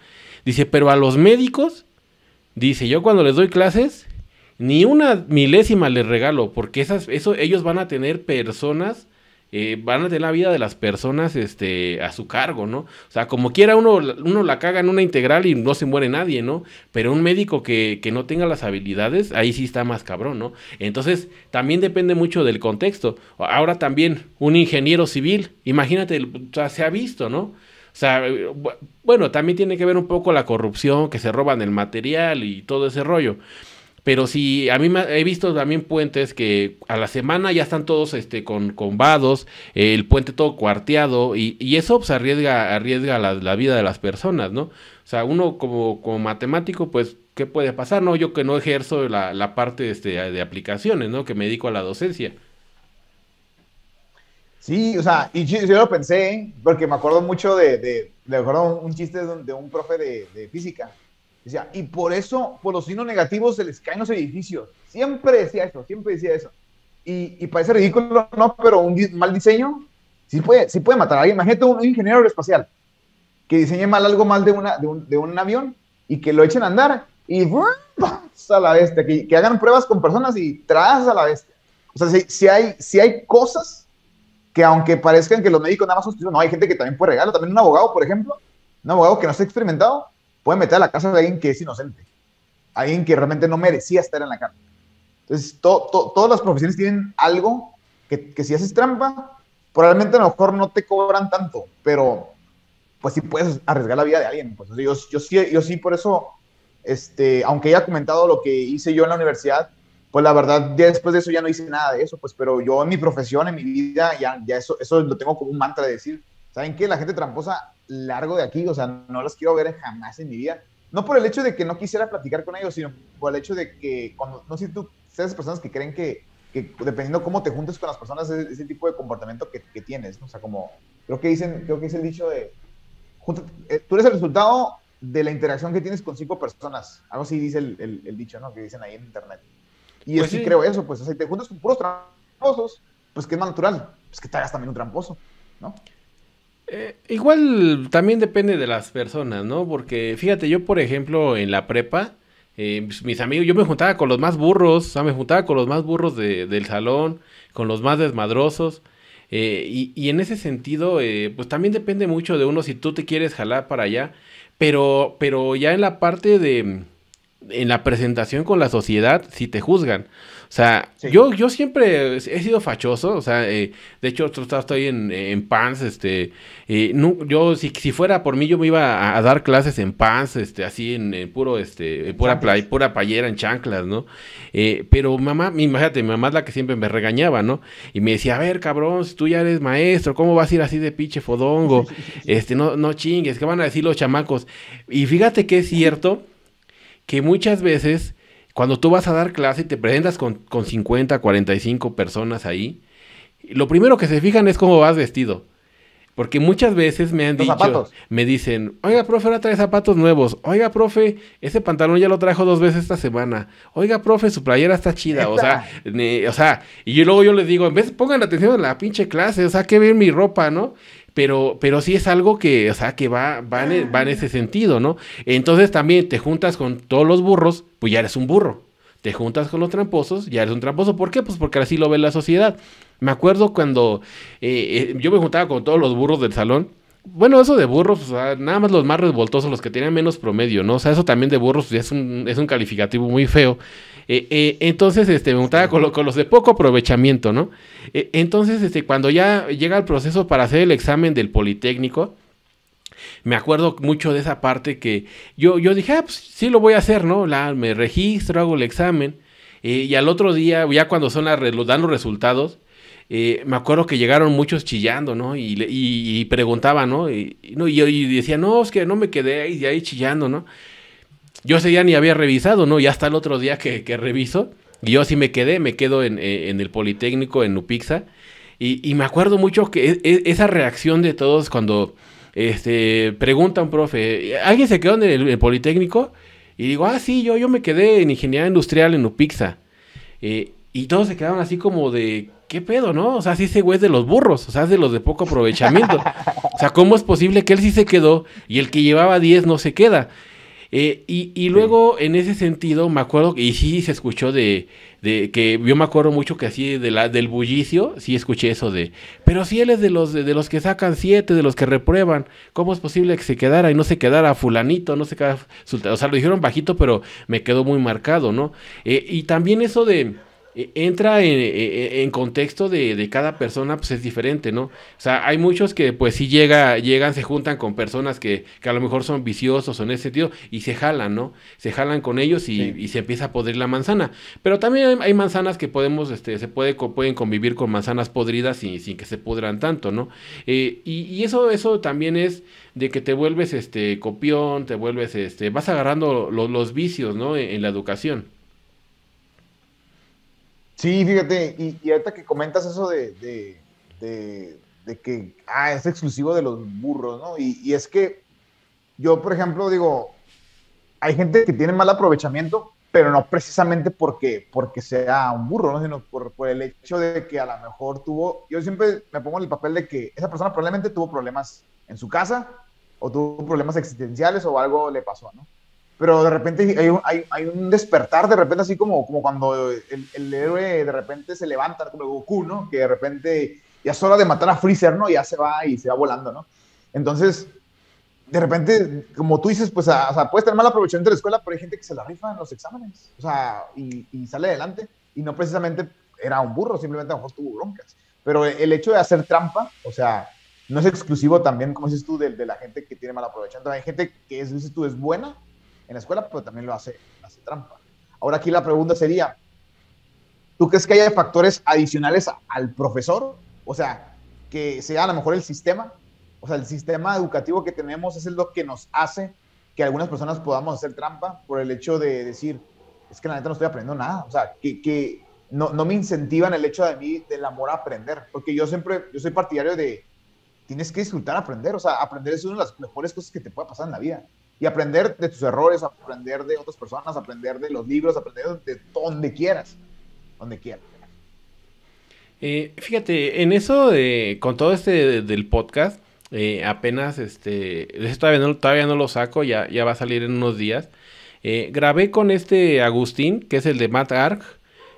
Speaker 1: Dice, pero a los médicos, dice, yo cuando les doy clases, ni una milésima les regalo, porque esas, eso, ellos van a tener personas eh, van a tener la vida de las personas este, a su cargo, ¿no? O sea, como quiera uno, uno la caga en una integral y no se muere nadie, ¿no? Pero un médico que, que no tenga las habilidades, ahí sí está más cabrón, ¿no? Entonces, también depende mucho del contexto. Ahora también, un ingeniero civil, imagínate, o se ha visto, ¿no? O sea, bueno, también tiene que ver un poco la corrupción, que se roban el material y todo ese rollo. Pero si a mí me, he visto también puentes que a la semana ya están todos este, con, vados, el puente todo cuarteado, y, y eso pues, arriesga, arriesga la, vida de las personas, ¿no? O sea, uno como, como matemático, pues, ¿qué puede pasar? No, yo que no ejerzo la, parte este, de aplicaciones, ¿no? Que me dedico a la docencia.
Speaker 2: Sí, o sea, y yo, lo pensé, porque me acuerdo mucho de, de, me acuerdo un chiste de un, profe de física, y por eso, por los signos negativos se les caen los edificios. Siempre decía eso, siempre decía eso. Y, parece ridículo, ¿no? Pero un mal diseño sí puede, sí puede matar a alguien. Imagínate un, ingeniero aeroespacial que diseñe mal algo mal de, una, de, un, avión y que lo echen a andar y a la bestia, que, que, hagan pruebas con personas y tras a la bestia. O sea, si, si, hay, si hay cosas que aunque parezcan que los médicos nada más son no, hay gente que también puede regalo, también un abogado, por ejemplo, un abogado que no ha experimentado, puede meter a la casa de alguien que es inocente, alguien que realmente no merecía estar en la cárcel. Entonces, todas las profesiones tienen algo que, si haces trampa, probablemente a lo mejor no te cobran tanto, pero pues sí puedes arriesgar la vida de alguien. Pues, yo, yo, sí, yo sí, por eso, este, aunque haya comentado lo que hice yo en la universidad, pues la verdad, después de eso ya no hice nada de eso, pues, pero yo en mi profesión, en mi vida, ya, ya eso, eso lo tengo como un mantra de decir, ¿saben qué? La gente tramposa largo de aquí, o sea, no los quiero ver jamás en mi vida. No por el hecho de que no quisiera platicar con ellos, sino por el hecho de que, cuando, no sé tú, esas personas que creen que, dependiendo cómo te juntes con las personas, es ese tipo de comportamiento que, que tienes, o sea, como, creo que dicen, creo que es el dicho de, eh, tú eres el resultado de la interacción que tienes con cinco personas, algo así dice el, el, dicho, ¿no? Que dicen ahí en internet. Y yo pues sí, creo eso, pues, si te juntas con puros tramposos, pues que es más natural, pues que te hagas también un tramposo, ¿no?
Speaker 1: Eh, igual también depende de las personas, ¿no? Porque fíjate, yo por ejemplo en la prepa, eh, pues, mis amigos, yo me juntaba con los más burros, o sea, me juntaba con los más burros del salón, con los más desmadrosos. Eh, y, y, en ese sentido, pues también depende mucho de uno si tú te quieres jalar para allá, pero, pero ya en la parte de, en la presentación con la sociedad si te juzgan. O sea, yo, yo siempre he sido fachoso, o sea, eh, de hecho estoy en, en pants, este, eh, yo si, si, fuera por mí yo me iba a, dar clases en PANS... este, así en, puro, este, pura, play, pura payera, en chanclas, ¿no? Eh, pero mamá, imagínate, mi mamá es la que siempre me regañaba, ¿no? Y me decía, a ver, cabrón, si tú ya eres maestro, ¿cómo vas a ir así de pinche fodongo? Este, no, no chingues, ¿qué van a decir los chamacos? Y fíjate que es cierto que muchas veces cuando tú vas a dar clase y te presentas con, con 50, 45 personas ahí, lo primero que se fijan es cómo vas vestido. Porque muchas veces me han dicho, me dicen, oiga, profe, ahora trae zapatos nuevos. Oiga, profe, ese pantalón ya lo trajo dos veces esta semana. Oiga, profe, su playera está chida. O sea, sea, y yo, luego yo les digo, en vez, pongan atención a la pinche clase, o sea, que ver mi ropa, ¿no? pero, pero sí es algo que, o sea, que va, va, en, e, ah. ese sentido, ¿no? Entonces también te juntas con todos los burros, pues ya eres un burro. Te juntas con los tramposos, ya eres un tramposo. ¿Por qué? Pues porque así lo ve la sociedad. Me acuerdo cuando eh, eh, yo me juntaba con todos los burros del salón. Bueno, eso de burros, nada más los más revoltosos, los que tenían menos promedio, ¿no? O sea, eso también de burros es un, es un calificativo muy feo. Eh, eh, entonces, este, me preguntaba con, los de poco aprovechamiento, ¿no? Eh, entonces, este, cuando ya llega el proceso para hacer el examen del Politécnico, me acuerdo mucho de esa parte que yo, yo dije, ah, pues sí lo voy a hacer, ¿no? me registro, hago el examen. y al otro día, ya cuando son las, dan los resultados, me acuerdo que llegaron muchos chillando, ¿no? Y, preguntaban, ¿no? Y, y, y decía, no, es que no me quedé ahí, ahí chillando, ¿no? Yo ese día ni había revisado, ¿no? Ya hasta el otro día que, reviso. Y yo sí me quedé, me quedo eh, en, el Politécnico, en Upixa. Y, me acuerdo mucho que e, e, esa reacción de todos cuando este, pregunta un profe, ¿alguien se quedó en el, Politécnico? Y digo, ah, sí, yo, yo me quedé en Ingeniería Industrial en Upixa. Eh, y todos se quedaron así como de, ¿qué pedo, no? O sea, sí ese güey es de los burros, o sea, es de los de poco aprovechamiento. O sea, ¿cómo es posible que él sí se quedó y el que llevaba 10 no se queda? Eh, y, luego, en ese sentido, me acuerdo, y sí se escuchó de, que yo me acuerdo mucho que así del bullicio, sí escuché eso de, pero si él es de los, de, los que sacan siete, de los que reprueban, ¿cómo es posible que se quedara y no se quedara fulanito, no se quedara O sea, lo dijeron bajito, pero me quedó muy marcado, ¿no? Eh, y también eso de e, entra en, e, e, contexto de, cada persona, pues es diferente, ¿no? O sea, hay muchos que pues si llega, llegan, se juntan con personas que, que a lo mejor son viciosos o en ese sentido y se jalan, ¿no? Se jalan con ellos y, se empieza a podrir la manzana. Pero también hay, manzanas que podemos, este, se puede, pueden convivir con manzanas podridas y, sin que se pudran tanto, ¿no? Eh, y, eso, eso también es de que te vuelves este copión, te vuelves este, vas agarrando los vicios, ¿no? en la educación.
Speaker 2: Sí, fíjate, y, ahorita que comentas eso de, que ah, es exclusivo de los burros, ¿no? Y, es que yo, por ejemplo, digo, hay gente que tiene mal aprovechamiento, pero no precisamente porque, porque sea un burro, ¿no? sino por, por, el hecho de que a lo mejor tuvo, yo siempre me pongo en el papel de que esa persona probablemente tuvo problemas en su casa o tuvo problemas existenciales o algo le pasó, ¿no? pero de repente hay, hay, hay, un despertar, de repente así como, como cuando el, héroe de repente se levanta, como Goku, ¿no? Que de repente ya es hora de matar a Freezer, ¿no? Ya se va y se va volando, ¿no? Entonces, de repente, como tú dices, pues, o sea, puedes tener mala aprovechamiento de la escuela, pero hay gente que se la rifa en los exámenes, o sea, y, sale adelante, y no precisamente era un burro, simplemente a lo mejor tuvo broncas. Pero el hecho de hacer trampa, o sea, no es exclusivo también, como dices tú, de, la gente que tiene mala aprovechamiento Hay gente que, es, dices tú, es buena, en la escuela, pero también lo hace, hace trampa. Ahora aquí la pregunta sería, ¿tú crees que haya factores adicionales al profesor? O sea, que sea a lo mejor el sistema. O sea, el sistema educativo que tenemos es lo que nos hace que algunas personas podamos hacer trampa por el hecho de decir, es que la neta no estoy aprendiendo nada. O sea, que, no, no, me incentivan el hecho de mí, del amor a aprender. Porque yo siempre, yo soy partidario de, tienes que disfrutar aprender. O sea, aprender es una de las mejores cosas que te puede pasar en la vida y aprender de tus errores, aprender de otras personas, aprender de los libros, aprender de donde quieras, donde quieras.
Speaker 1: Eh, fíjate, en eso de, con todo este del podcast, eh, apenas este, todavía no, todavía no lo saco, ya, ya va a salir en unos días. Eh, grabé con este Agustín, que es el de Matt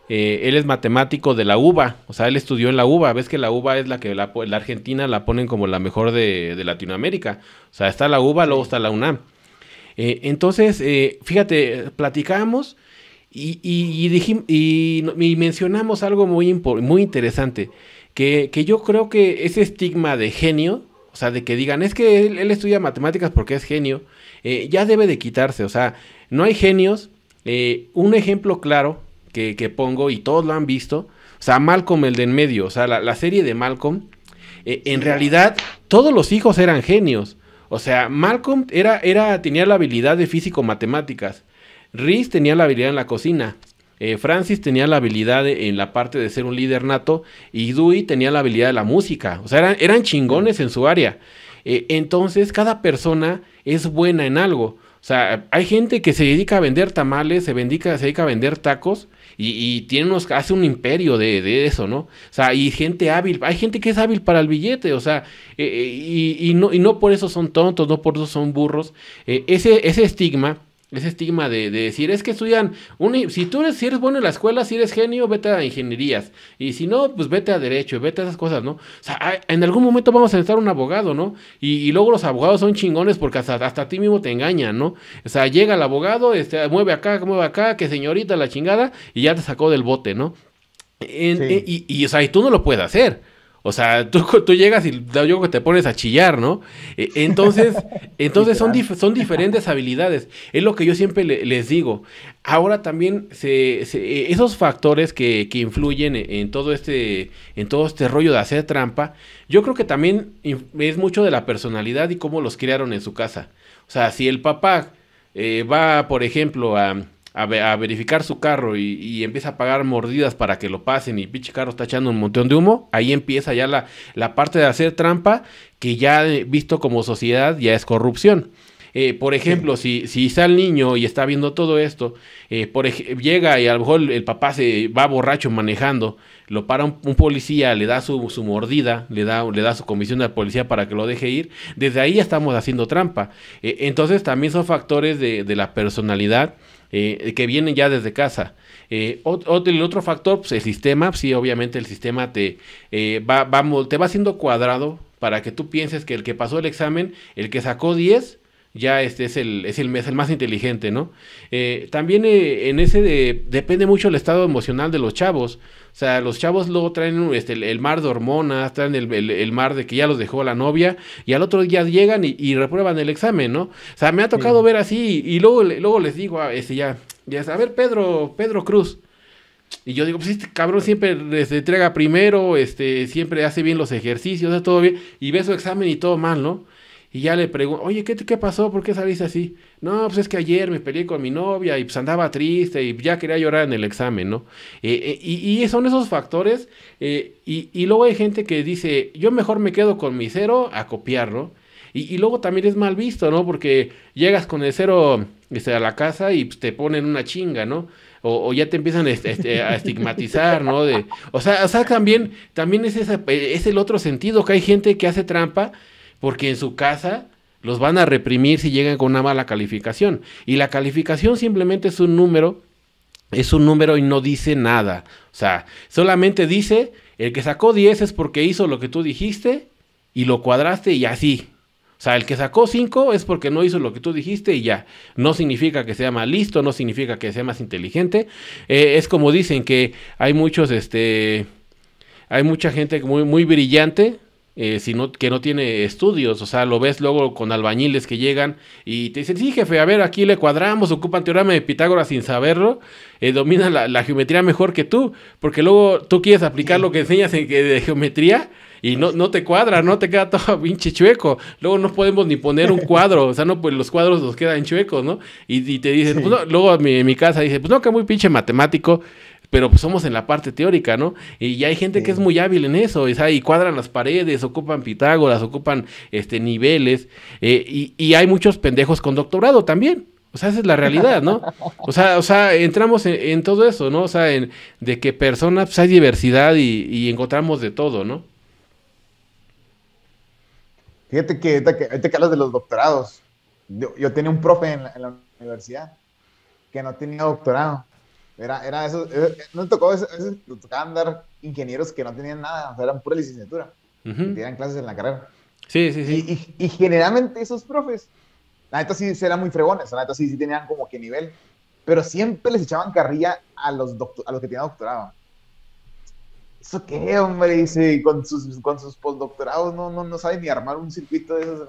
Speaker 1: él es matemático de la UBA, o sea, él estudió en la UBA. Ves que la UBA es la que la, Argentina la ponen como la mejor de, de Latinoamérica. O sea, está la UBA, luego está la UNAM. Eh, entonces, eh, fíjate, platicamos y, y, y, mencionamos algo muy, muy interesante, que, yo creo que ese estigma de genio, o sea, de que digan, es que él, estudia matemáticas porque es genio, eh, ya debe de quitarse, o sea, no hay genios. un ejemplo claro que, pongo, y todos lo han visto, o sea, Malcolm el de en medio, o sea, la serie de Malcolm, en realidad todos los hijos eran genios. O sea, Malcolm era, era, tenía la habilidad de físico-matemáticas. Rhys tenía la habilidad en la cocina. Eh, Francis tenía la habilidad en la parte de ser un líder nato. Y Dewey tenía la habilidad de la música. O sea, eran, chingones en su área. Eh, entonces, cada persona es buena en algo. O sea, hay gente que se dedica a vender tamales, se, se dedica a vender tacos y, y tiene unos, hace un imperio de, eso, ¿no? O sea, y gente hábil, hay gente que es hábil para el billete, o sea, eh, eh, y, no, y no por eso son tontos, no por eso son burros. Eh, ese, ese estigma ese estigma de, decir, es que estudian, si tú eres, si eres bueno en la escuela, si eres genio, vete a ingenierías, y si no, pues vete a derecho, vete a esas cosas, ¿no? O sea, en algún momento vamos a necesitar un abogado, ¿no? Y, luego los abogados son chingones porque hasta, a ti mismo te engañan, ¿no? O sea, llega el abogado, este, mueve acá, mueve acá, que señorita la chingada, y ya te sacó del bote, ¿no? y, y, o sea, y tú no lo puedes hacer. O sea, tú, tú llegas y yo que te pones a chillar, ¿no? E, entonces, entonces son, son diferentes habilidades. Es lo que yo siempre les digo. Ahora también e, esos factores que, que influyen e, en, todo este, en todo este rollo de hacer trampa, yo creo que también es mucho de la personalidad y cómo los criaron en su casa. O sea, si el papá eh, va, por ejemplo, a a, verificar su carro y, empieza a pagar mordidas para que lo pasen y pinche carro está echando un montón de humo, ahí empieza ya la, la parte de hacer trampa que ya visto como sociedad ya es corrupción. Eh, por ejemplo, si, si está el niño y está viendo todo esto, eh, por llega y a lo mejor el, papá se va borracho manejando, lo para un, policía, le da su, mordida, le da, le da su comisión al policía para que lo deje ir, desde ahí ya estamos haciendo trampa. Eh, entonces también son factores de, la personalidad. que vienen ya desde casa. el otro factor, pues el sistema, sí, obviamente el sistema te, eh, va, va, te va haciendo cuadrado para que tú pienses que el que pasó el examen, el que sacó 10, ya este es el, es el, el más inteligente, ¿no? Eh, también eh, en ese depende mucho el estado emocional de los chavos. O sea, los chavos luego traen este, el, mar de hormonas, traen el, el, mar de que ya los dejó la novia, y al otro día llegan y, reprueban el examen, ¿no? O sea, me ha tocado ver así, y, luego, luego les digo, a, ah, este, ya, ya, a ver, Pedro, Pedro Cruz, y yo digo, pues este cabrón siempre les entrega primero, este, siempre hace bien los ejercicios, todo bien, y ve su examen y todo mal, ¿no? Y ya le pregunto, oye, ¿qué, ¿qué pasó? ¿Por qué saliste así? No, pues es que ayer me peleé con mi novia y pues andaba triste y ya quería llorar en el examen, ¿no? Eh, eh, y, son esos factores. Eh, y, luego hay gente que dice, yo mejor me quedo con mi cero a copiarlo. Y, y luego también es mal visto, ¿no? Porque llegas con el cero este, a la casa y pues, te ponen una chinga, ¿no? O, ya te empiezan este, este, a estigmatizar, ¿no? De, o sea, también, también es, e, es el otro sentido, que hay gente que hace trampa porque en su casa los van a reprimir si llegan con una mala calificación. Y la calificación simplemente es un número, es un número y no dice nada. O sea, solamente dice, el que sacó 10 es porque hizo lo que tú dijiste y lo cuadraste y así. O sea, el que sacó 5 es porque no hizo lo que tú dijiste y ya. No significa que sea más listo, no significa que sea más inteligente. Eh, es como dicen que hay muchos, este, hay mucha gente muy, muy brillante, eh, sino que no tiene estudios. O sea, lo ves luego con albañiles que llegan y te dicen, sí, jefe, a ver, aquí le cuadramos, ocupan teorema de Pitágoras sin saberlo, eh, la, geometría mejor que tú, porque luego tú quieres aplicar lo que enseñas en, eh, de geometría y no, no te cuadra, no te queda todo pinche chueco. Luego no podemos ni poner un cuadro, o sea, no, pues los cuadros nos quedan chuecos, ¿no? Y, te dicen, pues, luego en mi casa dice, pues no, que muy pinche matemático pero pues somos en la parte teórica, ¿no? Y hay gente que es muy hábil en eso, y cuadran las paredes, ocupan Pitágoras, ocupan este niveles, eh, y, hay muchos pendejos con doctorado también. O sea, esa es la realidad, ¿no? O sea, o sea entramos en, todo eso, ¿no? O sea, de que personas, pues hay diversidad y, encontramos de todo, ¿no?
Speaker 2: Fíjate que ahorita que, hablas de los doctorados, yo, tenía un profe en la universidad que no tenía doctorado era, era eso, eh, nos tocó, tocaban dar ingenieros que no tenían nada, o sea, eran pura licenciatura, que tenían clases en la carrera. Sí, sí, sí. Y, y, generalmente esos profes, la neta sí eran muy fregones, la neta sí, sí tenían como que nivel, pero siempre les echaban carrilla a los, a los que tenían doctorado. ¿Eso qué, hombre? Dice, con sus, con sus postdoctorados no, no, no saben ni armar un circuito de esos.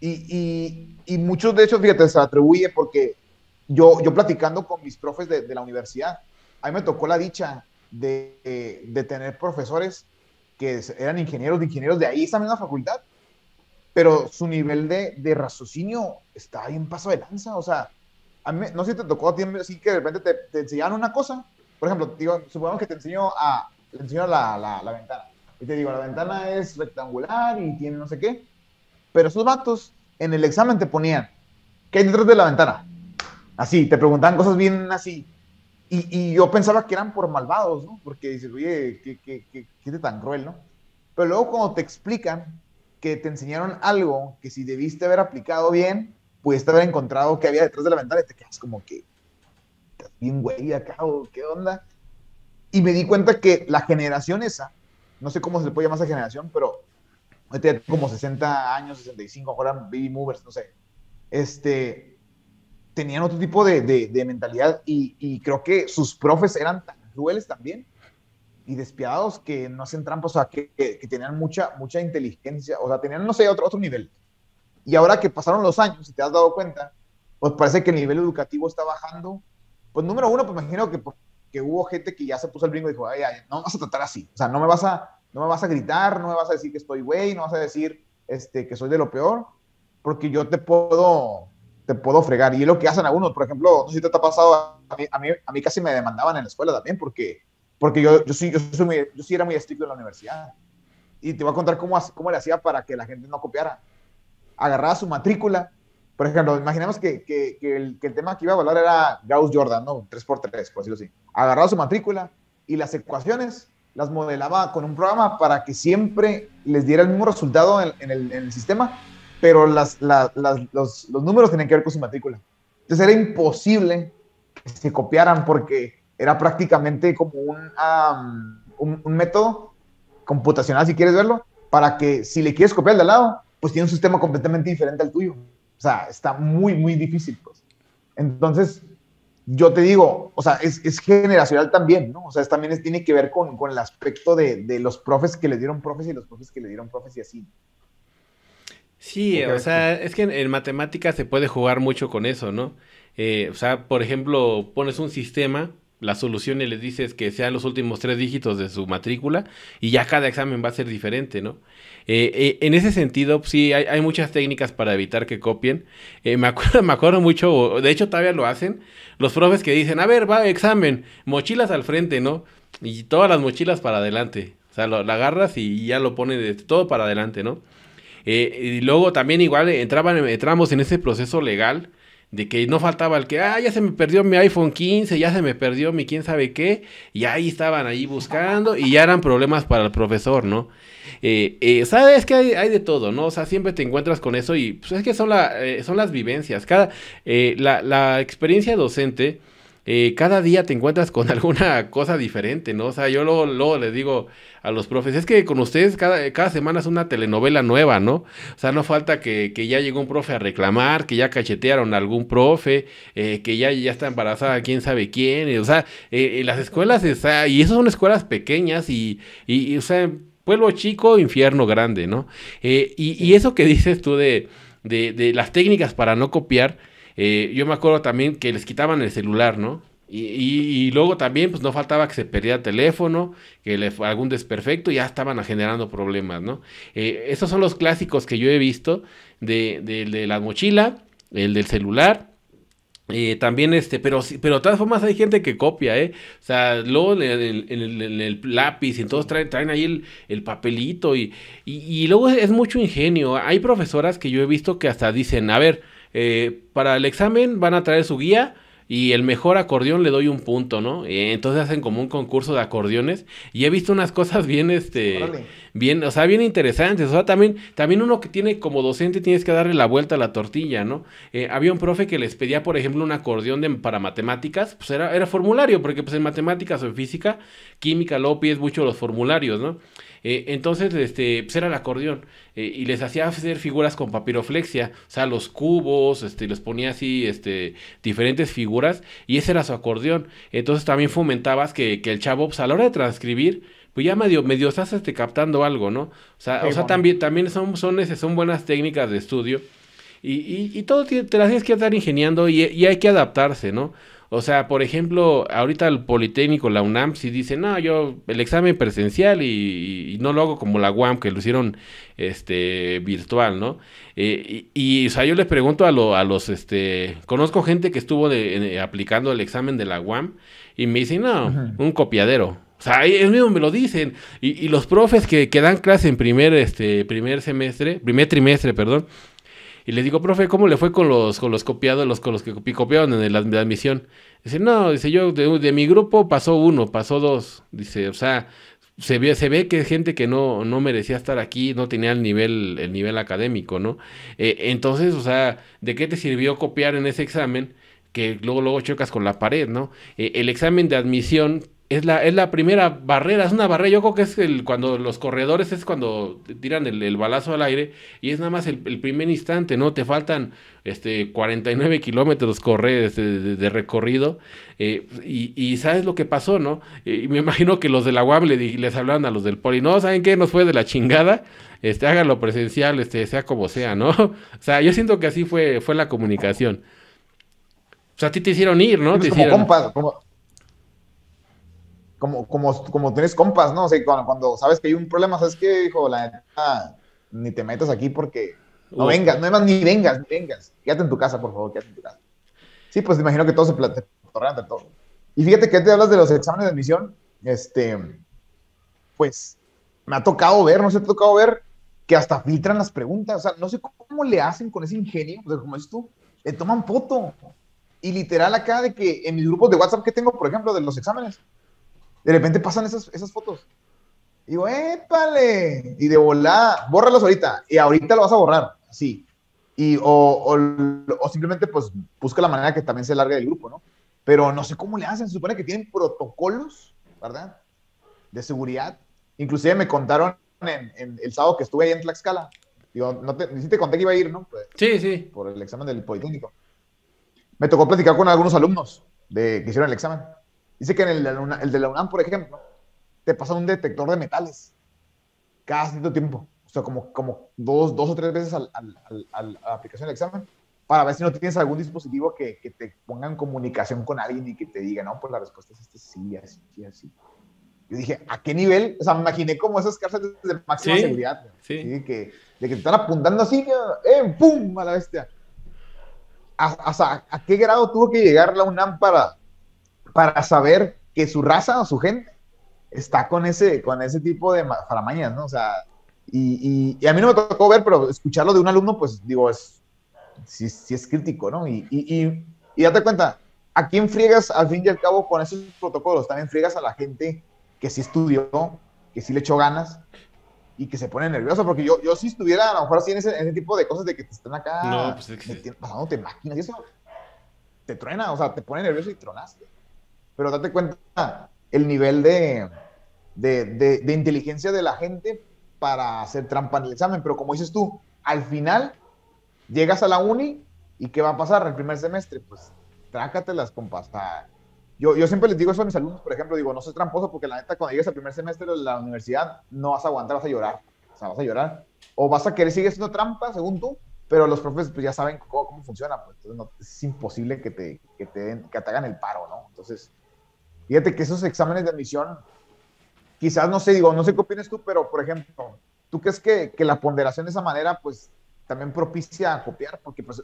Speaker 2: Y, y, y muchos, de hecho, fíjate, se atribuye porque yo, platicando con mis profes de, la universidad, a mí me tocó la dicha de, tener profesores que eran ingenieros de ingenieros de ahí, esa misma facultad, pero su nivel de, de raciocinio estaba en paso de lanza, o sea, a no sé si te tocó a ti, así que de repente te, te enseñaban una cosa, por ejemplo, supongamos que te enseñó a, la, ventana, y te digo, la ventana es rectangular y tiene no sé qué, pero esos vatos en el examen te ponían, ¿qué hay detrás de la ventana? Así, te preguntaban cosas bien así. Y, y, yo pensaba que eran por malvados, ¿no? Porque dices, oye, qué, qué, qué, qué tan cruel, ¿no? Pero luego cuando te explican que te enseñaron algo que si debiste haber aplicado bien, pudiste haber encontrado que había detrás de la ventana y te quedas como que, estás bien güey acá, ¿qué onda? Y me di cuenta que la generación esa, no sé cómo se le puede llamar esa generación, pero tenía como 60 años, 65, ahora baby movers, no sé. Este, tenían otro tipo de, de, mentalidad y, creo que sus profes eran tan crueles también y despiadados que no hacen trampas, o sea, que, tenían mucha, mucha inteligencia, o sea, tenían, no sé, otro, otro nivel. Y ahora que pasaron los años, si te has dado cuenta, pues parece que el nivel educativo está bajando. Pues número uno, pues imagino que, hubo gente que ya se puso el brinco y dijo, ay, ay, no vas a tratar así, o sea, no me vas a, no me vas a gritar, no me vas a decir que estoy güey, no vas a decir este, que soy de lo peor, porque yo te puedo te puedo fregar. Y es lo que hacen algunos, por ejemplo, no sé si te ha pasado, a mí, a mí, casi me demandaban en la escuela también porque, porque yo, yo, sí, yo, sí era muy estricto en la universidad. Y te voy a contar cómo, cómo le hacía para que la gente no copiara. Agarraba su matrícula. Por ejemplo, imaginemos que, que, que, el, tema que iba a hablar era Gauss-Jordan, ¿no? 3x3, por decirlo así. Agarraba su matrícula y las ecuaciones las modelaba con un programa para que siempre les diera el mismo resultado en, el, en el sistema, pero las, los, los, números tenían que ver con su matrícula. Entonces era imposible que se copiaran porque era prácticamente como un, un, método computacional, si quieres verlo, para que si le quieres copiar al de al lado, pues tiene un sistema completamente diferente al tuyo. O sea, está muy, muy difícil. Pues. Entonces, yo te digo, o sea, es, es, generacional también, ¿no? O sea, también tiene que ver con, con el aspecto de, de, los profes que le dieron profes y los profes que le dieron profes y así.
Speaker 1: Sí, o sea, es que en, matemáticas se puede jugar mucho con eso, ¿no? Eh, o sea, por ejemplo, pones un sistema, la solución y les dices que sean los últimos tres dígitos de su matrícula y ya cada examen va a ser diferente, ¿no? Eh, eh, en ese sentido, pues, sí, hay, hay, muchas técnicas para evitar que copien. me, acuerdo, me acuerdo mucho, de hecho todavía lo hacen, los profes que dicen, a ver, va, examen, mochilas al frente, ¿no? Y todas las mochilas para adelante. O sea, la agarras y, ya lo pones este, todo para adelante, ¿no? Eh, y luego también igual entraban, entramos en ese proceso legal de que no faltaba el que, ah, ya se me perdió mi iPhone 15, ya se me perdió mi quién sabe qué, y ahí estaban ahí buscando y ya eran problemas para el profesor, ¿no? Eh, eh, sabes que hay, de todo, ¿no? O sea, siempre te encuentras con eso y pues es que son, son las vivencias, cada, la, experiencia docente, cada día te encuentras con alguna cosa diferente, ¿no? O sea, yo luego, luego les digo a los profes. Es que con ustedes cada, cada semana es una telenovela nueva, ¿no? O sea, no falta que, ya llegó un profe a reclamar, que ya cachetearon a algún profe, eh, que ya, ya está embarazada quién sabe quién. O sea, eh, eh, las escuelas está, y esas son escuelas pequeñas y, y, o sea, pueblo chico, infierno grande, ¿no? y, y, eso que dices tú de, de, de las técnicas para no copiar, yo me acuerdo también que les quitaban el celular, ¿no? Y, luego también, pues no faltaba que se perdiera el teléfono, que algún desperfecto, ya estaban generando problemas, ¿no? Eh, esos son los clásicos que yo he visto de, de, la mochila, el del celular. Eh, también este, pero, pero de todas formas hay gente que copia, ¿eh? O sea, luego en el, el, lápiz, entonces traen, traen ahí el, papelito y, luego es, mucho ingenio. Hay profesoras que yo he visto que hasta dicen, a ver, eh, para el examen van a traer su guía, y el mejor acordeón le doy un punto, ¿no? Eh, entonces hacen como un concurso de acordeones y he visto unas cosas bien, este, bien, o sea, bien interesantes. O sea, también, también uno que tiene como docente tienes que darle la vuelta a la tortilla, ¿no? Eh, había un profe que les pedía, por ejemplo, un acordeón de, para matemáticas, pues era, era formulario, porque pues en matemáticas o en física, química, López, mucho los formularios, ¿no? Eh, entonces, este, pues era el acordeón. Eh, y les hacía hacer figuras con papiroflexia, o sea, los cubos, este, les ponía así, este, diferentes figuras, y ese era su acordeón. Entonces también fomentabas que, que el chavo, pues, a la hora de transcribir, pues ya medio, medio estás este, captando algo, ¿no? O sea, o sea también, también son, son, son buenas técnicas de estudio. Y, y, todo te, las tienes que estar ingeniando y, y hay que adaptarse, ¿no? O sea, por ejemplo, ahorita el Politécnico, la UNAM, si dice, no, yo el examen presencial y, no lo hago como la UAM, que lo hicieron este, virtual, ¿no? Eh, y, o sea, yo les pregunto a, a los, este, conozco gente que estuvo de, eh, aplicando el examen de la UAM y me dicen, no, un copiadero. O sea, ellos mismos me lo dicen. Y, los profes que, que, dan clase en primer, este, primer semestre, primer trimestre, perdón, y le digo, profe, ¿cómo le fue con los, con los copiados, los, con los que copiaron en la, admisión? Dice, no, dice yo, de, mi grupo pasó uno, pasó dos. Dice, o sea, se ve, se ve que es gente que no, no merecía estar aquí, no tenía el nivel, el nivel académico, ¿no? Eh, entonces, o sea, ¿de qué te sirvió copiar en ese examen? que luego, luego chocas con la pared, ¿no? Eh, el examen de admisión es la, es la primera barrera, es una barrera, yo creo que es el, cuando los corredores es cuando tiran el, balazo al aire y es nada más el, primer instante, ¿no? Te faltan este, 49 kilómetros correr, este, de, recorrido eh, y, sabes lo que pasó, ¿no? Eh, y me imagino que los de la UAM les hablaban a los del Poli, no, ¿saben qué? Nos fue de la chingada, este, háganlo presencial, este, sea como sea, ¿no? O sea, yo siento que así fue, fue la comunicación. O sea, a ti te hicieron ir, ¿no? Pues como
Speaker 2: como, como, como tienes compas, ¿no? O sea, cuando, sabes que hay un problema, ¿sabes qué? Hijo, la ni te metas aquí porque
Speaker 1: no vengas, no más ni vengas, ni
Speaker 2: vengas. Quédate en tu casa, por favor, quédate en tu casa. Sí, pues imagino que todo se plantea todo. Y fíjate que te hablas de los exámenes de admisión, este, pues me ha tocado ver, no se ha tocado ver que hasta filtran las preguntas, o sea, no sé cómo le hacen con ese ingenio, como es tú, le toman foto. Y literal acá de que en mis grupos de WhatsApp que tengo, por ejemplo, de los exámenes, de repente pasan esas, fotos. Y digo, ¡épale! Y de volada, bórralos ahorita. Y ahorita lo vas a borrar, así. Y, o, o, o, simplemente, pues, busca la manera que también se largue del grupo, ¿no? Pero no sé cómo le hacen. Se supone que tienen protocolos, ¿verdad? De seguridad. Inclusive me contaron en, el sábado que estuve ahí en Tlaxcala. Digo, no te, te conté que iba a ir, ¿no? Pues, sí, sí. Por el examen del Politécnico. Me tocó platicar con algunos alumnos de, que hicieron el examen. Dice que en el de, la UNAM, por ejemplo, te pasa un detector de metales cada cierto tiempo. O sea, como, como dos, dos o tres veces al, a la aplicación del examen para ver si no tienes algún dispositivo que, que, te ponga en comunicación con alguien y que te diga, no, pues la respuesta es este, sí, así, así. Yo dije, ¿a qué nivel? O sea, me imaginé como esas cárceles de máxima seguridad. Sí. ¿sí? de que te están apuntando así, eh, ¡pum! a la bestia. O sea, a, qué grado tuvo que llegar la UNAM para, para saber que su raza o su gente está con ese, con ese tipo de faramañas, ¿no? O sea, y, y, a mí no me tocó ver, pero escucharlo de un alumno, pues digo, es, sí, sí es crítico, ¿no? Y, y, y date cuenta, ¿a quién friegas al fin y al cabo con esos protocolos? También friegas a la gente que sí estudió, que sí le echó ganas y que se pone nervioso, porque yo, yo si estuviera a lo mejor así en ese, tipo de cosas de que te están acá no, pues máquinas y eso te truena, o sea, te pone nervioso y tronaste pero date cuenta el nivel de, de, de, inteligencia de la gente para hacer trampa en el examen. Pero como dices tú, al final llegas a la uni y ¿qué va a pasar el primer semestre? Pues trácatelas, compas. Yo, yo siempre les digo eso a mis alumnos, por ejemplo, digo, no seas tramposo porque la neta, cuando llegues al primer semestre de la universidad, no vas a aguantar, vas a llorar. O vas a llorar. O vas a querer seguir siendo trampa, según tú, pero los profes pues, ya saben cómo, cómo funciona. Pues, entonces es imposible que te, que te, que te hagan el paro, ¿no? Entonces, Fíjate que esos exámenes de admisión, quizás no sé, digo, no sé qué opinas tú, pero por ejemplo, ¿tú crees que, que la ponderación de esa manera, pues también propicia a copiar? Porque, pues,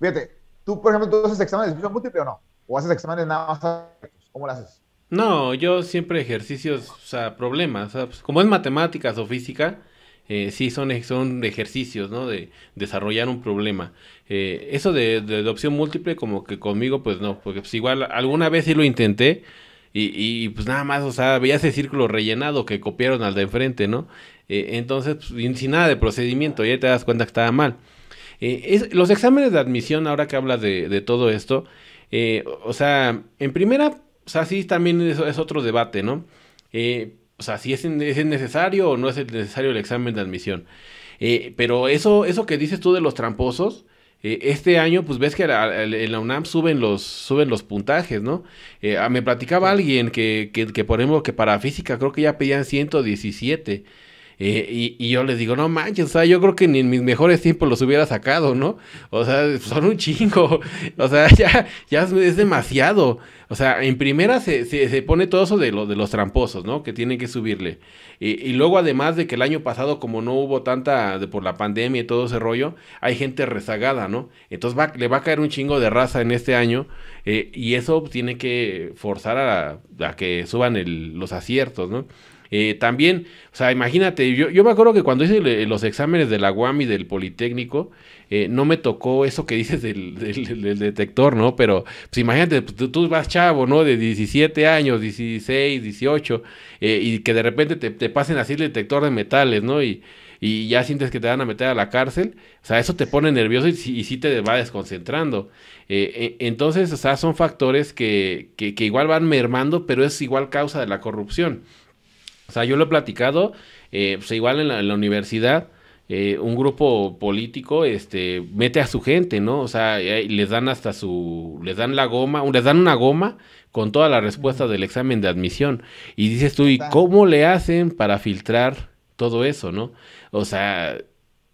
Speaker 2: fíjate, tú, por ejemplo, ¿tú haces exámenes de admisión múltiple o no? ¿O haces exámenes nada más? ¿Cómo lo haces?
Speaker 1: No, yo siempre ejercicios, o sea, problemas, pues, como es matemáticas o física, eh, sí son, son ejercicios, ¿no? De desarrollar un problema. Eh, eso de, de, opción múltiple, como que conmigo, pues no, porque pues, igual alguna vez sí lo intenté, y, y, pues nada más, o sea, veía ese círculo rellenado que copiaron al de enfrente, ¿no? Eh, entonces, pues, sin nada de procedimiento, ya te das cuenta que estaba mal. Eh, los exámenes de admisión, ahora que hablas de, todo esto, eh, o sea, en primera, o sea, sí también es, otro debate, ¿no? o sea, si es, es necesario o no es necesario el examen de admisión. pero eso, eso que dices tú de los tramposos, eh, este año, pues ves que en la UNAM suben los, suben los puntajes, ¿no? Eh, ah, me platicaba alguien que, que, que, por ejemplo, que para física creo que ya pedían 117 y, yo les digo, no manches, o sea, yo creo que ni en mis mejores tiempos los hubiera sacado, ¿no? O sea, son un chingo. O sea, ya, ya es, demasiado. O sea, en primera se, se, pone todo eso de, lo, de los tramposos, ¿no? Que tienen que subirle. Y, luego, además de que el año pasado, como no hubo tanta de, por la pandemia y todo ese rollo, hay gente rezagada, ¿no? Entonces va, le va a caer un chingo de raza en este año. Eh, y eso tiene que forzar a, que suban los aciertos, ¿no? Eh, también, o sea, imagínate, yo, me acuerdo que cuando hice los exámenes de la UAM y del Politécnico, eh, no me tocó eso que dices del, del, detector, ¿no? Pero, pues imagínate, pues, tú, vas chavo, ¿no? De 17 años, 16, 18, eh, y que de repente te, pasen así el detector de metales, ¿no? Y, y ya sientes que te van a meter a la cárcel, o sea, eso te pone nervioso y, sí te va desconcentrando. E, entonces, o sea, son factores que, que, que, igual van mermando, pero es igual causa de la corrupción. O sea, yo lo he platicado, eh, pues igual en la, universidad, eh, un grupo político este, mete a su gente, ¿no? O sea, les dan hasta su, les dan la goma, les dan una goma con toda la respuesta del examen de admisión. Y dices tú, ¿y cómo le hacen para filtrar todo eso, no? O sea,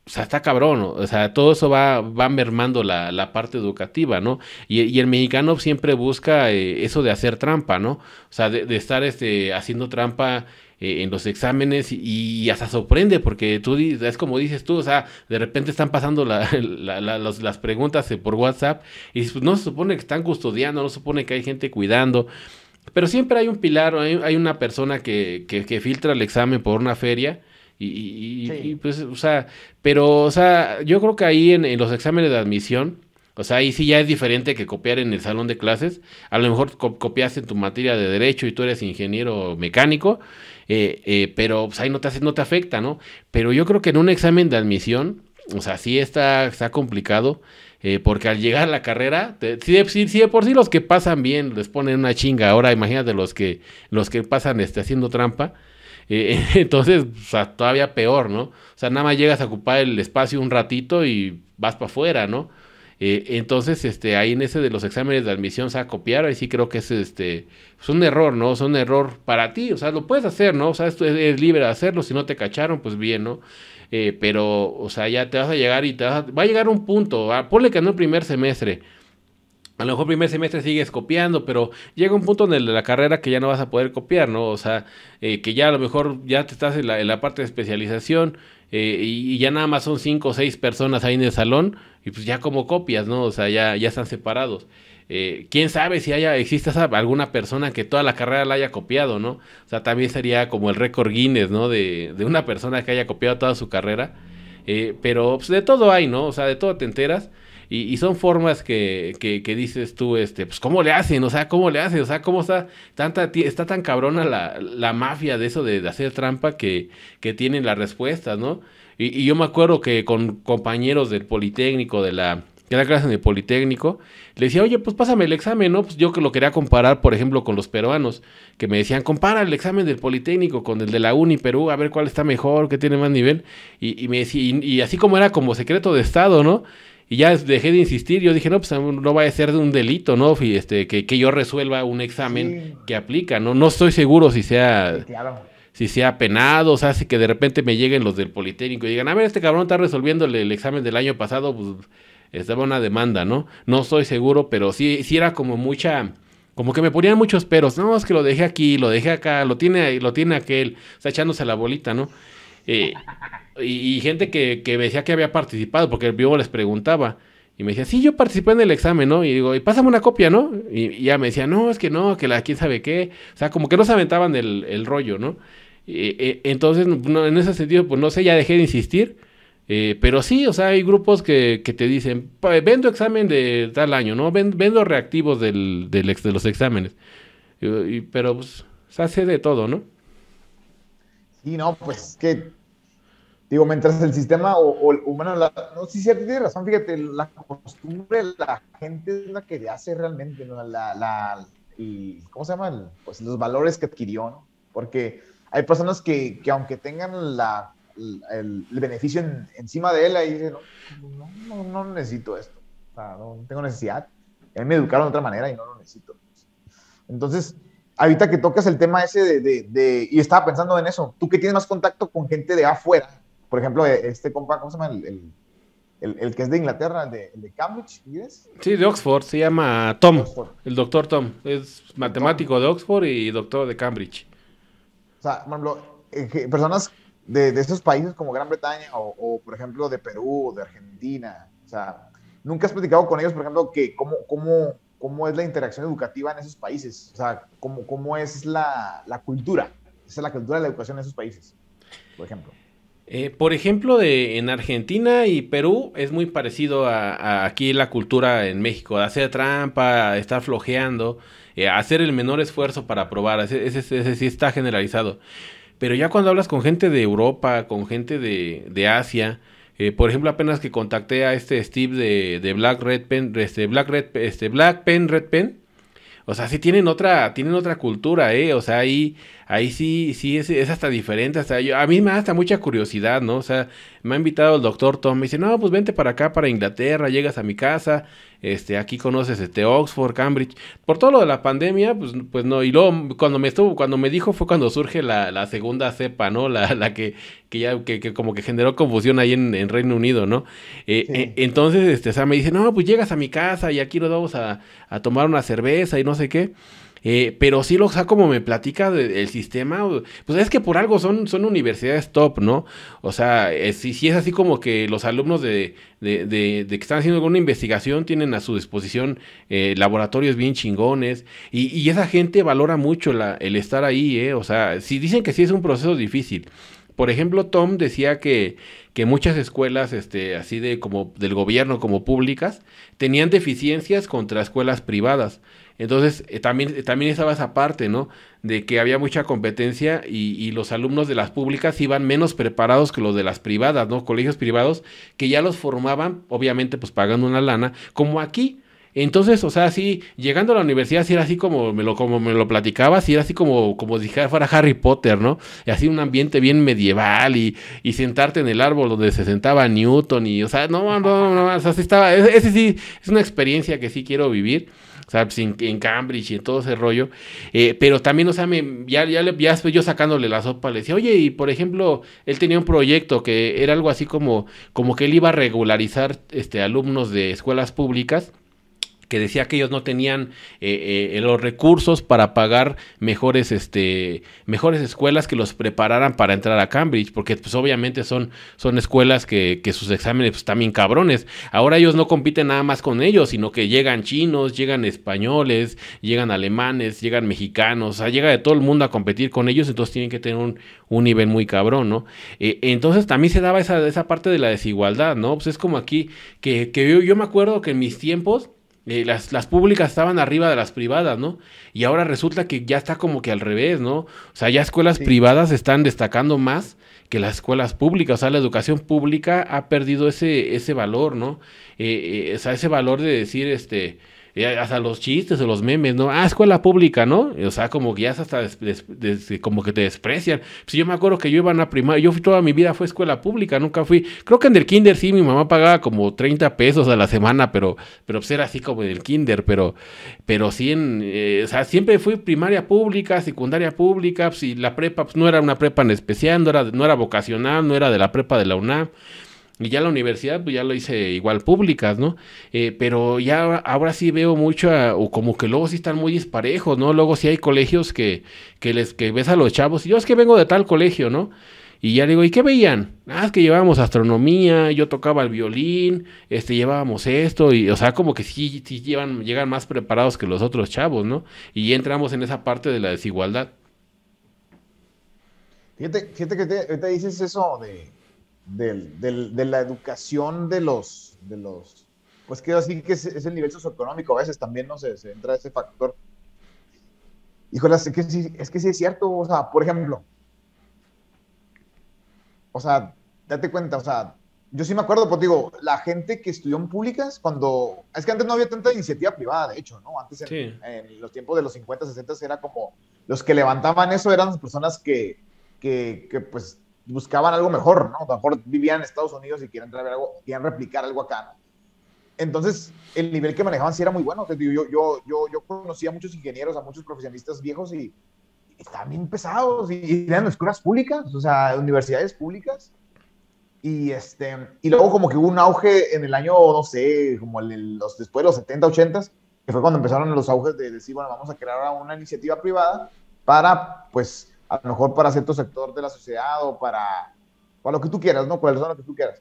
Speaker 1: o sea, está cabrón, o sea, todo eso va, va mermando la, la parte educativa, ¿no? Y, el mexicano siempre busca eh, eso de hacer trampa, ¿no? O sea, de, estar este, haciendo trampa eh, en los exámenes y, hasta sorprende, porque tú es como dices tú, o sea, de repente están pasando las preguntas eh, por WhatsApp y pues, no se supone que están custodiando, no se supone que hay gente cuidando. Pero siempre hay un pilar, hay, hay una persona que, que filtra el examen por una feria y, pues, o sea, pero, o sea, yo creo que ahí en, los exámenes de admisión, o sea, ahí sí ya es diferente que copiar en el salón de clases. A lo mejor copiaste en tu materia de derecho y tú eres ingeniero mecánico, eh, eh, pero pues, ahí no te, no te afecta, ¿no? Pero yo creo que en un examen de admisión, o sea, sí está, está complicado, eh, porque al llegar a la carrera, sí, de, por sí los que pasan bien les ponen una chinga. Ahora imagínate los que, los que pasan este, haciendo trampa. entonces, o sea, todavía peor, ¿no? O sea, nada más llegas a ocupar el espacio un ratito y vas para afuera, ¿no? Eh, entonces, este, ahí en ese de los exámenes de admisión, o copiar, ahí sí creo que es este, es pues un error, ¿no? Es un error para ti, o sea, lo puedes hacer, ¿no? O sea, esto es, libre de hacerlo, si no te cacharon, pues bien, ¿no? Eh, pero, o sea, ya te vas a llegar y te vas a, va a llegar un punto, ah, ponle que no el primer semestre, a lo mejor primer semestre sigues copiando, pero llega un punto en la carrera que ya no vas a poder copiar, ¿no? O sea, eh, que ya a lo mejor ya te estás en la, parte de especialización eh, y, ya nada más son cinco o seis personas ahí en el salón y pues ya como copias, ¿no? O sea, ya, ya están separados. Eh, quién sabe si haya, existe alguna persona que toda la carrera la haya copiado, ¿no? O sea, también sería como el récord Guinness, ¿no? De, de una persona que haya copiado toda su carrera. pero pues, de todo hay, ¿no? O sea, de todo te enteras. Y, son formas que, que, dices tú, este, pues, ¿cómo le hacen? O sea, ¿cómo le hacen? O sea, ¿cómo está, tanta, está tan cabrona la, la mafia de eso de, hacer trampa que, que tienen las respuestas, ¿no? Y, yo me acuerdo que con compañeros del Politécnico, de la que era clase en el Politécnico, le decía, oye, pues pásame el examen, ¿no? Pues yo que lo quería comparar, por ejemplo, con los peruanos, que me decían, compara el examen del Politécnico con el de la Uni Perú, a ver cuál está mejor, qué tiene más nivel. Y, me decía, y, así como era como secreto de Estado, ¿no? Y ya dejé de insistir, yo dije, no, pues no va a ser de un delito, ¿no? este, que, que, yo resuelva un examen que aplica, ¿no? No estoy seguro si sea... si sea penado, o sea, si que de repente me lleguen los del Politécnico y digan, a ver, este cabrón está resolviendo el, examen del año pasado, pues estaba una demanda, ¿no? No estoy seguro, pero sí, sí era como mucha, como que me ponían muchos peros, no, es que lo dejé aquí, lo dejé acá, lo tiene, lo tiene aquel, o sea, echándose la bolita, ¿no? Eh, y, gente que, me decía que había participado, porque el vivo les preguntaba. Y me decía, sí, yo participé en el examen, ¿no? Y digo, y pásame una copia, ¿no? Y, ya me decía, no, es que no, que la quién sabe qué. O sea, como que no se aventaban el, rollo, ¿no? E, entonces, en ese sentido, pues no sé, ya dejé de insistir. Eh, pero sí, o sea, hay grupos que, te dicen, vendo examen de tal año, ¿no? Vendo reactivos del, de los exámenes. pero pues, se hace de todo, ¿no?
Speaker 2: Sí, no, pues que Digo, mientras el sistema, o, o, bueno, no, sí, sí, tienes razón, fíjate, la costumbre, la gente es la que hace realmente, la, la, y, ¿cómo se llama? pues los valores que adquirió, ¿no? Porque hay personas que, que aunque tengan la, el, beneficio encima de él, ahí dicen, no, no, no necesito esto, no tengo necesidad. A mí me educaron de otra manera y no lo necesito. Entonces, ahorita que tocas el tema ese de, de, de, y estaba pensando en eso, tú que tienes más contacto con gente de afuera, por ejemplo, e, este compa, ¿cómo se llama? El, que es de Inglaterra, el de, de Cambridge, ¿sí?
Speaker 1: sí, de Oxford, se llama Tom, el doctor Tom. Es matemático de Oxford y doctor de Cambridge.
Speaker 2: O sea, por ejemplo, eh, personas de, de estos países como Gran Bretaña o, por ejemplo, de Perú o de Argentina, o sea, ¿nunca has platicado con ellos, por ejemplo, que cómo, cómo, cómo es la interacción educativa en esos países? O sea, ¿cómo, cómo es la, la cultura? Esa es la cultura de la educación en esos países, por ejemplo.
Speaker 1: Eh, por ejemplo, de, en Argentina y Perú es muy parecido a, aquí la cultura en México, hacer trampa, estar flojeando, eh, hacer el menor esfuerzo para probar, ese, sí está generalizado. Pero ya cuando hablas con gente de Europa, con gente de, Asia, eh, por ejemplo, apenas que contacté a este Steve de, Black Red Pen, este Black Red, este Black Pen Red Pen, o sea, sí tienen otra, tienen otra cultura, O sea, ahí ahí sí, sí, es, es hasta diferente. Hasta yo, a mí me da hasta mucha curiosidad, ¿no? O sea, me ha invitado el doctor Tom, me dice, no, pues vente para acá, para Inglaterra, llegas a mi casa, este, aquí conoces este Oxford, Cambridge. Por todo lo de la pandemia, pues, pues no, y luego cuando me estuvo, cuando me dijo fue cuando surge la, la segunda cepa, ¿no? La, la que, que ya, que, como que generó confusión ahí en, Reino Unido, ¿no? Eh, eh, entonces, este, o sea, me dice, no, pues llegas a mi casa y aquí nos vamos a, a tomar una cerveza y no sé qué. Eh, pero sí, lo, o sea, como me platica el del sistema, pues es que por algo son, son universidades top, ¿no? O sea, eh, si, es así como que los alumnos de, de, de, que están haciendo alguna investigación tienen a su disposición eh, laboratorios bien chingones y, esa gente valora mucho el estar ahí, ¿eh? O sea, si dicen que sí es un proceso difícil. Por ejemplo, Tom decía que, que muchas escuelas, este, así de como del gobierno, como públicas, tenían deficiencias contra escuelas privadas. Entonces, eh, también, eh, también estaba esa parte, ¿no? De que había mucha competencia y, y, los alumnos de las públicas iban menos preparados que los de las privadas, ¿no? Colegios privados que ya los formaban, obviamente, pues pagando una lana, como aquí. Entonces, o sea, sí, llegando a la universidad, sí era así como me lo, como me lo platicaba, sí era así como, como si fuera Harry Potter, ¿no? Y así un ambiente bien medieval y, y sentarte en el árbol donde se sentaba Newton y, o sea, no, no, no, no o estaba, e, ese sí es una experiencia que sí quiero vivir. Pues, en, Cambridge y en todo ese rollo. Eh, pero también, o sea, ya, ya, ya yo sacándole la sopa, le decía, oye, y por ejemplo, él tenía un proyecto que era algo así como, como que él iba a regularizar este, alumnos de escuelas públicas que decía que ellos no tenían eh, eh, los recursos para pagar mejores, este, mejores escuelas que los prepararan para entrar a Cambridge, porque pues obviamente son, son escuelas que, sus exámenes están pues, bien cabrones. Ahora ellos no compiten nada más con ellos, sino que llegan chinos, llegan españoles, llegan alemanes, llegan mexicanos, o sea, llega de todo el mundo a competir con ellos, entonces tienen que tener un, nivel muy cabrón, ¿no? Eh, entonces también se daba esa, esa parte de la desigualdad, ¿no? Pues es como aquí, que, que yo me acuerdo que en mis tiempos, las, públicas estaban arriba de las privadas, ¿no? Y ahora resulta que ya está como que al revés, ¿no? O sea, ya escuelas privadas están destacando más que las escuelas públicas, o sea, la educación pública ha perdido ese, ese valor, ¿no? Eh, eh, o sea, ese valor de decir, este, hasta los chistes o los memes, ¿no? Ah, escuela pública, ¿no? O sea, como que ya hasta como que te desprecian. Pues yo me acuerdo que yo iba a una primaria, yo toda mi vida fue escuela pública, nunca fui. Creo que en el kinder sí, mi mamá pagaba como 30 pesos a la semana, pero, pero pues era así como en el kinder, pero, pero sí en, eh, o sea, siempre fui primaria pública, secundaria pública, pues, la prepa, pues no era una prepa en especial, no era, no era vocacional, no era de la prepa de la UNAM. Y ya la universidad, pues ya lo hice igual públicas, ¿no? Eh, pero ya ahora sí veo mucho, o como que luego sí están muy disparejos, ¿no? Luego sí hay colegios que, que, les, que ves a los chavos, y yo es que vengo de tal colegio, ¿no? Y ya digo, ¿y qué veían? Ah, es que llevábamos astronomía, yo tocaba el violín, este, llevábamos esto, y, o sea, como que sí, sí llevan, llegan más preparados que los otros chavos, ¿no? Y entramos en esa parte de la desigualdad.
Speaker 2: Fíjate, fíjate que te dices eso de, de la educación de los, de los pues que así que es, el nivel socioeconómico, a veces también no se, se entra ese factor. Híjole, es que, sí, es que sí es cierto, o sea, por ejemplo, o sea, date cuenta, o sea, yo sí me acuerdo, pues digo, la gente que estudió en públicas, cuando. Es que antes no había tanta iniciativa privada, de hecho, ¿no? Antes, en, los tiempos de los 50, 60, era como. Los que levantaban eso eran las personas que, que pues, buscaban algo mejor, ¿no? A lo mejor vivían en Estados Unidos y quieren, traer algo, quieren replicar algo acá, ¿no? Entonces, el nivel que manejaban sí era muy bueno. Yo, yo, yo, yo conocía a muchos ingenieros, a muchos profesionistas viejos y, estaban bien pesados y eran escuelas públicas, o sea, universidades públicas. Y, este, y luego como que hubo un auge en el año, no sé, como el, los, después de los 70, 80, que fue cuando empezaron los auges de decir, bueno, vamos a crear una iniciativa privada para, pues, a lo mejor para cierto sector de la sociedad o para, para lo que tú quieras, ¿no? Para zona que tú quieras.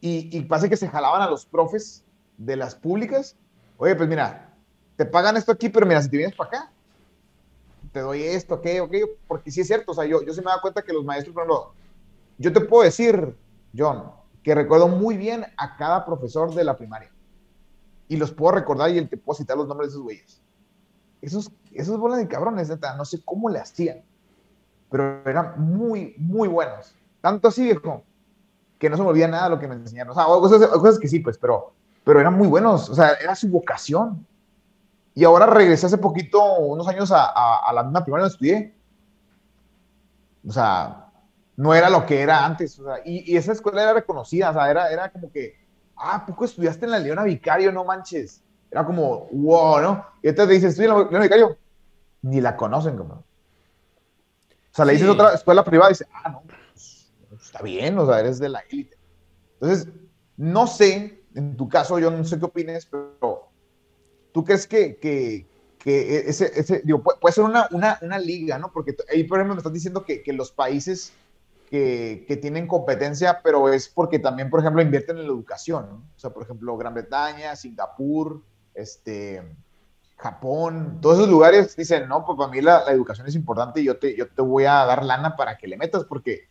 Speaker 2: Y, y pasa que se jalaban a los profes de las públicas. Oye, pues mira, te pagan esto aquí, pero mira, si te vienes para acá, te doy esto, aquello, okay, Okay, porque sí es cierto, o sea, yo, yo se me da cuenta que los maestros, por ejemplo, yo te puedo decir, John, que recuerdo muy bien a cada profesor de la primaria. Y los puedo recordar y te puedo citar los nombres de esos güeyes. Esos, esos bolas de cabrones, neta, no sé cómo le hacían pero eran muy, muy buenos. Tanto así, viejo, que no se me olvida nada de lo que me enseñaron. O sea, cosas, que sí, pues, pero, pero eran muy buenos. O sea, era su vocación. Y ahora regresé hace poquito, unos años, a, a, la misma primaria donde estudié. O sea, no era lo que era antes. y, esa escuela era reconocida. O sea, era, era como que, ah, poco estudiaste en la Leona Vicario, no manches. Era como, wow, ¿no? Y entonces te dices, estudia en la Leona Vicario. Ni la conocen, como. O sea, le dices otra escuela privada y dice, ah, no, pues, está bien, o sea, eres de la élite. Entonces, no sé, en tu caso, yo no sé qué opines, pero ¿tú crees que, e-, ese, digo, puede, ser una, liga, ¿no? Porque ahí, por ejemplo, me estás diciendo que, los países que, que, tienen competencia, pero es porque también, por ejemplo, invierten en la educación, ¿no? O sea, por ejemplo, Gran Bretaña, Singapur, este, Japón, todos esos lugares dicen, no, pues para mí la, educación es importante y yo te, yo te voy a dar lana para que le metas, porque,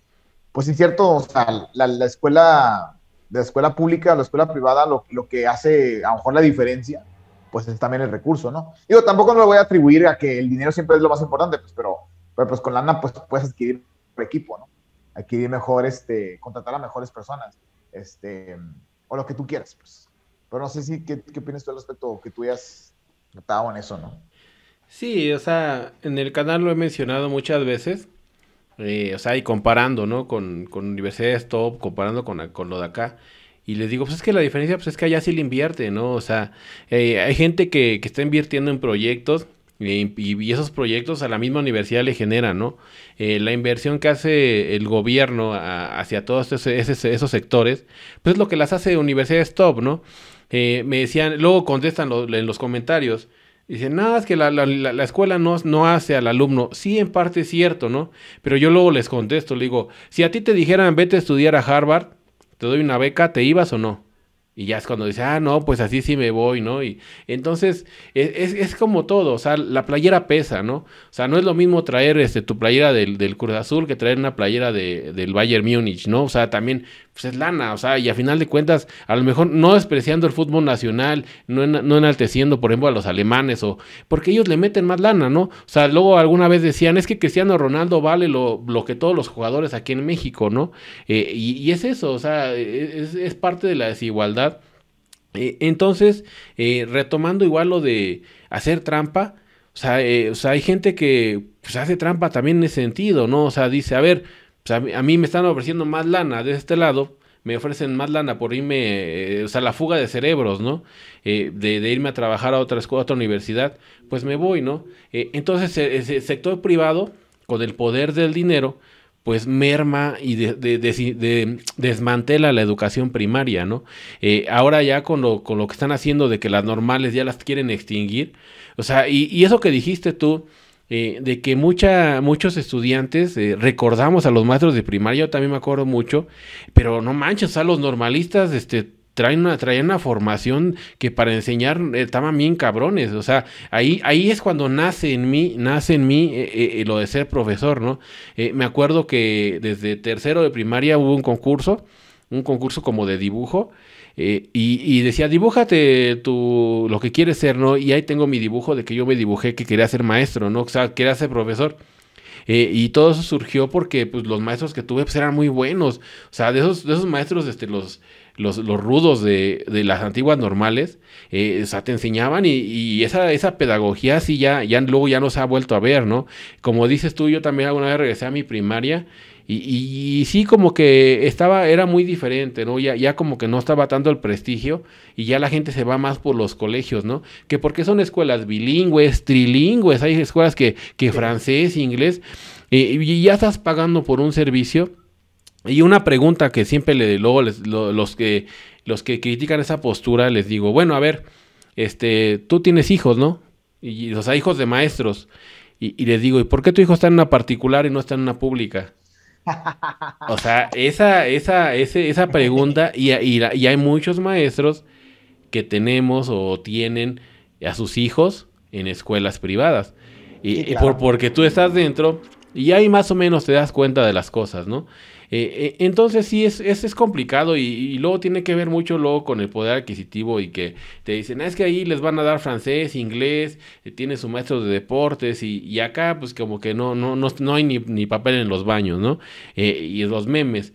Speaker 2: pues es cierto, o sea, la, escuela, de la escuela pública la escuela privada, lo, que hace a lo mejor la diferencia, pues es también el recurso, ¿no? Digo, tampoco no lo voy a atribuir a que el dinero siempre es lo más importante, pues, pero, pues con lana pues puedes adquirir equipo, ¿no? Adquirir mejor, este, contratar a mejores personas, este, o lo que tú quieras, pues. Pero no sé si, ¿qué, qué opinas tú al respecto? Que tú hayas en eso, ¿no? Sí, o sea, en el
Speaker 1: canal lo he mencionado muchas veces. Eh, o sea, y comparando, ¿no? Con, con universidades top, comparando con, con lo de acá. Y les digo, pues es que la diferencia pues es que allá sí le invierte, ¿no? O sea, eh, hay gente que, que, está invirtiendo en proyectos y, esos proyectos a la misma universidad le generan, ¿no? Eh, la inversión que hace el gobierno hacia todos esos, esos sectores, pues es lo que las hace universidades top, ¿no? Eh, me decían, luego contestan en los comentarios, dicen, nada, es que la, escuela no, no hace al alumno. Sí, en parte es cierto, ¿no? Pero yo luego les contesto, le digo, si a ti te dijeran, vete a estudiar a Harvard, te doy una beca, ¿te ibas o no? Y ya es cuando dice, ah, no, pues así sí me voy, ¿no? Y entonces e, es, como todo, o sea, la playera pesa, ¿no? O sea, no es lo mismo traer este, tu playera del, Cruz Azul que traer una playera de, del Bayern Múnich, ¿no? O sea, también pues es lana, o sea, y a final de cuentas, a lo mejor no despreciando el fútbol nacional, no, enalteciendo, por ejemplo, a los alemanes, o porque ellos le meten más lana, ¿no? O sea, luego alguna vez decían, es que Cristiano Ronaldo vale lo, que todos los jugadores aquí en México, ¿no? Eh, y, es eso, o sea, e, es, parte de la desigualdad. Eh, entonces, eh, retomando igual lo de hacer trampa, o sea, o sea hay gente que pues, hace trampa también en ese sentido, ¿no? O sea, dice, a ver, o pues, a, mí, a, mí me están ofreciendo más lana de este lado, me ofrecen más lana por irme, eh, o sea, la fuga de cerebros, ¿no? Eh, de, irme a trabajar a otra, escuela, a otra universidad, pues me voy, ¿no? Eh, entonces, el, sector privado, con el poder del dinero, pues merma y desmantela la educación primaria, ¿no? ahora ya con lo, con lo que están haciendo de que las normales ya las quieren extinguir, o sea, y eso que dijiste tú, eh, de que mucha, muchos estudiantes eh, recordamos a los maestros de primaria, yo también me acuerdo mucho, pero no manches, o sea, los normalistas, este, traen una, traen una formación que para enseñar eh, estaban bien cabrones. O sea, ahí, ahí es cuando nace en mí, nace en mí lo de ser profesor, ¿no? me acuerdo que desde tercero de primaria hubo un concurso, un concurso como de dibujo, eh, y, decía, dibújate tu, lo que quieres ser, ¿no? Y ahí tengo mi dibujo de que yo me dibujé que quería ser maestro, ¿no? O sea, quería ser profesor. Eh, y todo eso surgió porque pues, los maestros que tuve pues, eran muy buenos. O sea, de esos, esos maestros, este, los, los, rudos de, las antiguas normales, eh, o sea, te enseñaban y, esa, esa pedagogía sí ya, ya luego ya no se ha vuelto a ver, ¿no? Como dices tú, yo también alguna vez regresé a mi primaria y, sí, como que estaba, era muy diferente, ¿no? Ya, ya como que no estaba tanto el prestigio y ya la gente se va más por los colegios, ¿no? Que porque son escuelas bilingües, trilingües, hay escuelas que, que francés, inglés, eh, y ya estás pagando por un servicio. Y una pregunta que siempre le, luego les, los, que, los que critican esa postura les digo, bueno, a ver, este, tú tienes hijos, ¿no? Y, o sea, hijos de maestros. y les digo, ¿y por qué tu hijo está en una particular y no está en una pública? O sea, esa, esa, esa pregunta, y, y, hay muchos maestros que tenemos o tienen a sus hijos en escuelas privadas. Y, por, porque tú estás dentro y ahí más o menos te das cuenta de las cosas, ¿no? Eh, eh, entonces sí, es, es, complicado y, luego tiene que ver mucho luego con el poder adquisitivo y que te dicen, ah, es que ahí les van a dar francés, inglés, eh, tiene su maestro de deportes y, acá pues como que no, no, no, hay ni, papel en los baños, ¿no? Eh, y los memes.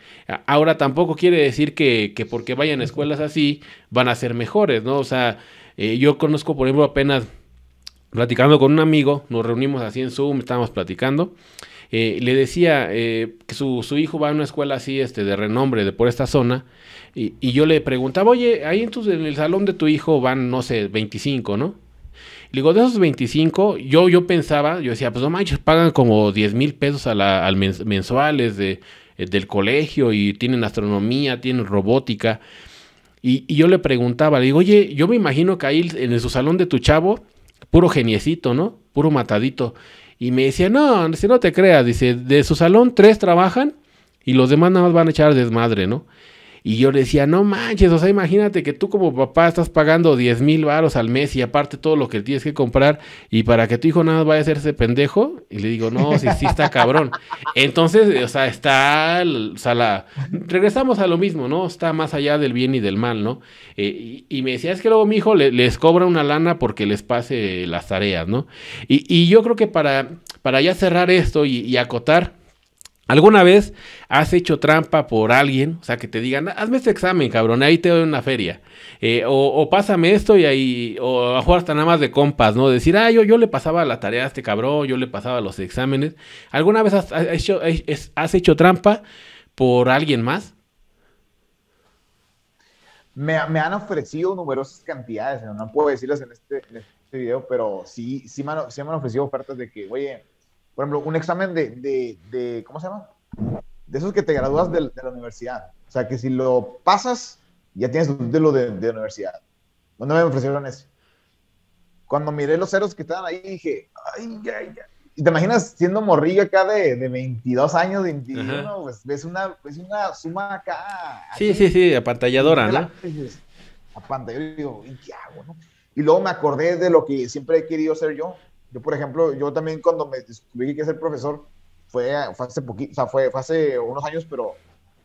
Speaker 1: Ahora tampoco quiere decir que, que porque vayan a escuelas así van a ser mejores, ¿no? O sea, yo conozco por ejemplo apenas platicando con un amigo, nos reunimos así en Zoom, estábamos platicando eh, le decía eh, que su, hijo va a una escuela así, este, de renombre, de por esta zona, y, yo le preguntaba, oye, ahí en, en el salón de tu hijo van, no sé, 25, ¿no? Le digo, de esos 25, yo, yo pensaba, yo decía, pues no manches, pagan como 10 mil pesos a al mensuales de, eh, del colegio y tienen astronomía, tienen robótica. Y, y, yo le preguntaba, le digo, oye, yo me imagino que ahí en su salón de tu chavo, puro geniecito, ¿no? Puro matadito. Y me decía, no, si no te creas, dice, de su salón tres trabajan y los demás nada más van a echar desmadre, ¿no? Y yo le decía, no manches, o sea, imagínate que tú como papá estás pagando 10 mil varos al mes y aparte todo lo que tienes que comprar y para que tu hijo nada más vaya a hacerse pendejo. Y le digo, no, sí, sí está cabrón. Entonces, o sea, está, o sea, la, regresamos a lo mismo, ¿no? Está más allá del bien y del mal, ¿no? Eh, y, me decía, es que luego mi hijo les cobra una lana porque les pase las tareas, ¿no? Y, y yo creo que para, para ya cerrar esto y acotar, ¿Alguna vez has hecho trampa por alguien? O sea, que te digan, hazme este examen, cabrón, ahí te doy una feria. Eh, o, pásame esto y ahí, o a jugar hasta nada más de compas, ¿no? Decir, ah, yo, yo le pasaba la tarea a este cabrón, yo le pasaba los exámenes. ¿Alguna vez has, hecho, has hecho, trampa por alguien más?
Speaker 2: Me, han ofrecido numerosas cantidades, no puedo decirlas este, en este, video, pero sí, sí me han ofrecido ofertas de que, oye, por ejemplo, un examen de, de, de ¿cómo se llama? De esos que te gradúas de, la universidad. O sea, que si lo pasas, ya tienes lo título de, de universidad. No me ofrecieron eso. Cuando miré los ceros que estaban ahí, dije, ay, ya, ya. Y te imaginas siendo morrillo acá de, de 22 años, 21, pues ves una, una suma acá. Sí, sí, sí, apantalladora, ¿no? digo, ¿y qué hago, no? Y luego me acordé de lo que siempre he querido ser yo, yo, por ejemplo, yo también cuando me descubrí que quería ser profesor, fue, hace o sea, fue, hace unos años, pero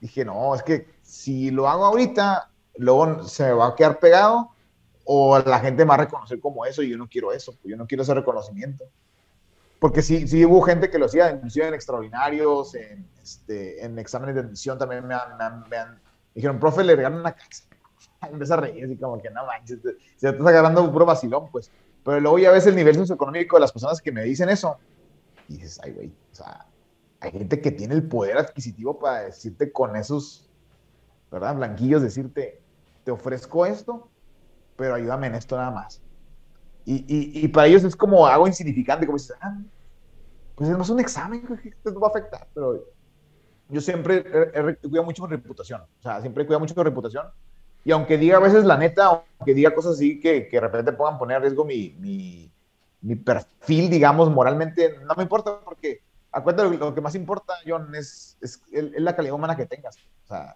Speaker 2: dije, no, es que si lo hago ahorita, luego se me va a quedar pegado o la gente me va a reconocer como eso y yo no quiero eso, yo no quiero ese reconocimiento. Porque sí, hubo gente que lo hacía, inclusive en extraordinarios, en, este, exámenes de admisión también me, dijeron, profe, le regalan una caxa. Empecé a reír así como que no manches, se está agarrando un puro vacilón, pues. Pero luego ya ves el nivel socioeconómico de las personas que me dicen eso. Y dices, ay, güey, o sea, hay gente que tiene el poder adquisitivo para decirte con esos, ¿verdad? Blanquillos, decirte, te ofrezco esto, pero ayúdame en esto nada más. Y, y, para ellos es como algo insignificante, como dices, ah, pues es más un examen, que te va a afectar, pero yo siempre he, mucho mi reputación, o sea, siempre he cuidado mucho mi reputación y aunque diga a veces la neta, aunque diga cosas así que, que de repente puedan poner a riesgo mi, mi, mi, perfil, digamos, moralmente, no me importa porque, acuérdate, lo que más importa, John, es, es, la calidad humana que tengas. O sea,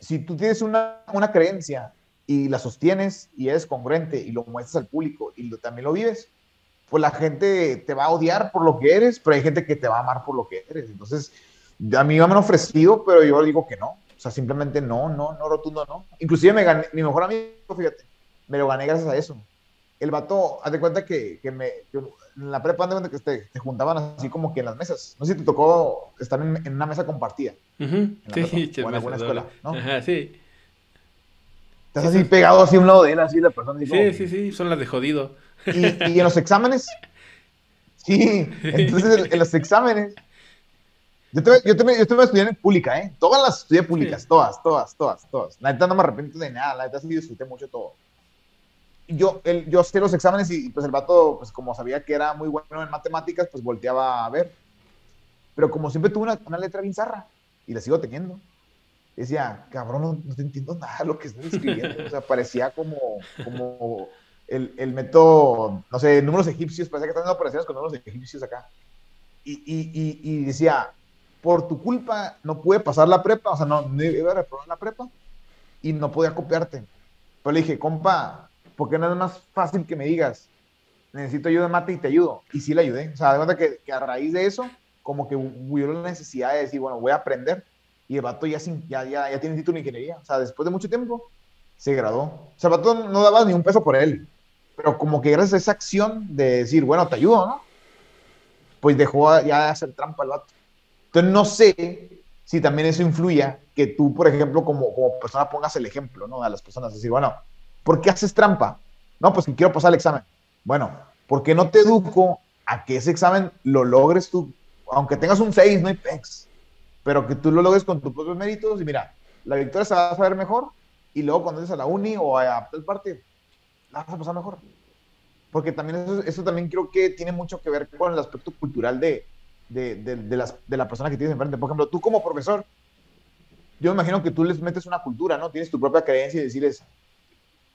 Speaker 2: si tú tienes una, una creencia y la sostienes y eres congruente y lo muestras al público y también lo vives, pues la gente te va a odiar por lo que eres, pero hay gente que te va a amar por lo que eres. Entonces, a mí me han ofrecido, pero yo digo que no. O sea, simplemente no, no, no, rotundo no. Inclusive me gané, mi mejor amigo, fíjate, me lo gané gracias a eso. El vato, haz de cuenta que, que me, en la prepa, haz de cuenta que te, te, juntaban así como que en las mesas. No sé si te tocó estar en, en una mesa compartida.
Speaker 1: Sí, sí, prepa, o en alguna escuela,
Speaker 2: ¿no? Ajá, sí. Estás así pegado así a un lado de él, así la persona. sí, sí, sí, son las de jodido. Y, y en los exámenes, sí, entonces en los exámenes yo también, yo, yo estudié en pública, ¿eh? Todas las estudié públicas, todas, todas, todas, todas. La neta no me arrepiento de nada, la neta sí disfruté mucho todo. Yo, el, yo hacía los exámenes y pues el vato, pues como sabía que era muy bueno en matemáticas, pues volteaba a ver. Pero como siempre tuve una, una letra bien zarra y la sigo teniendo, decía, cabrón, no, te entiendo nada lo que estás escribiendo. O sea, parecía como, como el, el método, no sé, números egipcios, parecía que estaban haciendo operaciones con números egipcios acá. y, y, y, y decía, por tu culpa no pude pasar la prepa, o sea, no, no iba a reprobar la prepa y no podía copiarte. Pero le dije, compa, ¿por qué no es más fácil que me digas, necesito ayuda de mate y te ayudo? Y sí le ayudé. O sea, de verdad que, a raíz de eso, como que hubo la necesidad de decir, bueno, voy a aprender. Y el vato ya, ya, ya, tiene título en ingeniería. O sea, después de mucho tiempo, se graduó. O sea, el vato no daba ni un peso por él. Pero como que gracias a esa acción de decir, bueno, te ayudo, ¿no? Pues dejó ya hacer trampa el vato. Entonces no sé si también eso influya que tú, por ejemplo, como, persona pongas el ejemplo, ¿no? A las personas, decir, bueno, ¿por qué haces trampa? No, pues que quiero pasar el examen. Bueno, ¿por qué no te educo a que ese examen lo logres tú? Aunque tengas un 6, no hay pex, pero que tú lo logres con tus propios méritos y mira, la victoria se va a saber mejor y luego cuando entres a la uni o a tal parte, la vas a pasar mejor. Porque también eso también creo que tiene mucho que ver con el aspecto cultural de, de, las, de la persona que tienes enfrente. Por ejemplo, tú como profesor, yo me imagino que tú les metes una cultura, ¿no? Tienes tu propia creencia y decirles,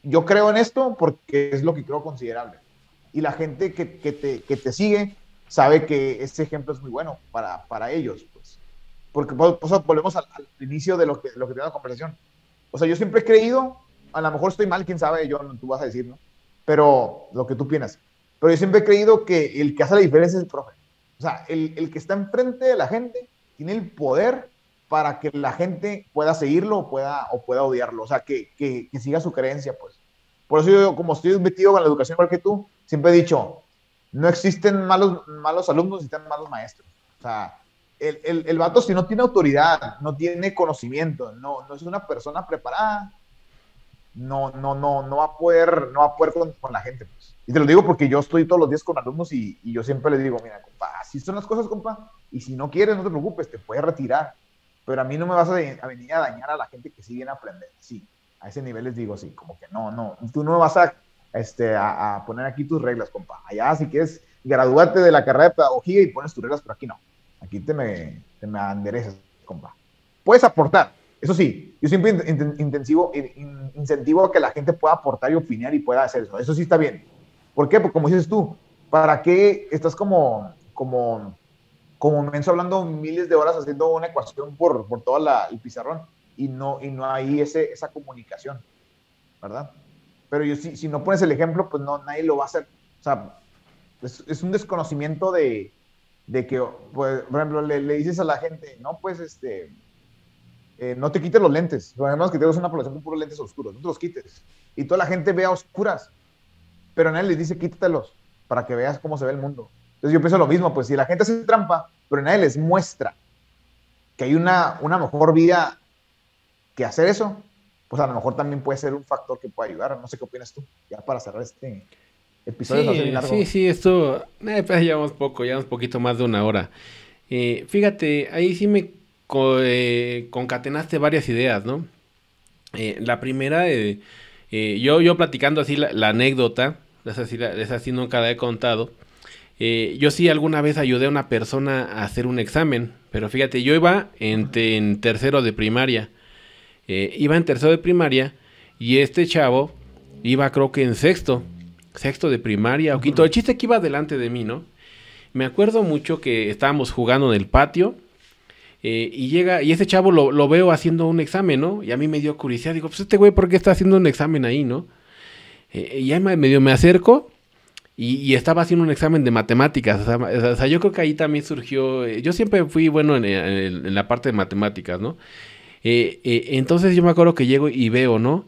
Speaker 2: yo creo en esto porque es lo que creo considerable. Y la gente que, te, sigue sabe que este ejemplo es muy bueno para, ellos, pues. Porque volvemos al, inicio de lo que, lo que la conversación. O sea, yo siempre he creído, a lo mejor estoy mal, quién sabe, yo tú vas a decir, ¿no? Pero lo que tú piensas. Pero yo siempre he creído que el que hace la diferencia es el profe. O sea, el, el, que está enfrente de la gente tiene el poder para que la gente pueda seguirlo o pueda, o pueda odiarlo, o sea, que, que, que siga su creencia, pues. Por eso yo, como estoy metido con la educación igual que tú, siempre he dicho, no existen malos, malos alumnos, están malos maestros. O sea, el, el, el vato si no tiene autoridad, no tiene conocimiento, no, no es una persona preparada, no, no, no, no va a poder, no va a poder con, con la gente. Pues. Y te lo digo porque yo estoy todos los días con alumnos y, yo siempre les digo, mira, compa, así son las cosas, compa, y si no quieres, no te preocupes, te puedes retirar, pero a mí no me vas a, venir a dañar a la gente que sí viene a aprender, sí, a ese nivel les digo, sí, como que no, no, tú no me vas a, este, a, poner aquí tus reglas, compa, allá si quieres, graduarte de la carrera de pedagogía y pones tus reglas, pero aquí no, aquí te me, te me enderezas, compa. Puedes aportar, eso sí, yo siempre intensivo, incentivo a que la gente pueda aportar y opinar y pueda hacer eso. Eso sí está bien. ¿Por qué? Porque como dices tú, ¿para qué estás como, como, como menso hablando miles de horas haciendo una ecuación por, por todo el pizarrón y no, y no hay esa comunicación, ¿verdad? Pero yo, si, si no pones el ejemplo, pues no, nadie lo va a hacer. O sea, es, un desconocimiento de, que, pues, por ejemplo, le, dices a la gente, no, pues, este, eh, no te quites los lentes. Lo que tenemos una población con puros lentes oscuros, no te los quites. Y toda la gente vea a oscuras pero nadie les dice quítatelos para que veas cómo se ve el mundo. Entonces yo pienso lo mismo, pues si la gente se trampa, pero nadie les muestra que hay una, una mejor vida que hacer eso, pues a lo mejor también puede ser un factor que pueda ayudar. No sé qué opinas tú, ya para cerrar este episodio. Sí, sí,
Speaker 1: sí, esto eh, pues, ya llevamos poco, llevamos poquito más de una hora. Eh, fíjate, ahí sí me eh, concatenaste varias ideas, ¿no? la primera, yo, yo platicando así la anécdota, esa así, nunca la he contado. Eh, yo sí alguna vez ayudé a una persona a hacer un examen, pero fíjate, yo iba en, tercero de primaria. Eh, iba en tercero de primaria y este chavo iba creo que en sexto, sexto de primaria o quinto. El chiste que iba delante de mí, ¿no? Me acuerdo mucho que estábamos jugando en el patio eh, y llega, y este chavo lo, lo, veo haciendo un examen, ¿no? Y a mí me dio curiosidad, digo, pues este güey, ¿por qué está haciendo un examen ahí, no? Eh, eh, y ahí me, medio me acerco y, estaba haciendo un examen de matemáticas. O sea, yo creo que ahí también surgió, eh, yo siempre fui bueno en, la parte de matemáticas, ¿no? entonces yo me acuerdo que llego y veo, ¿no?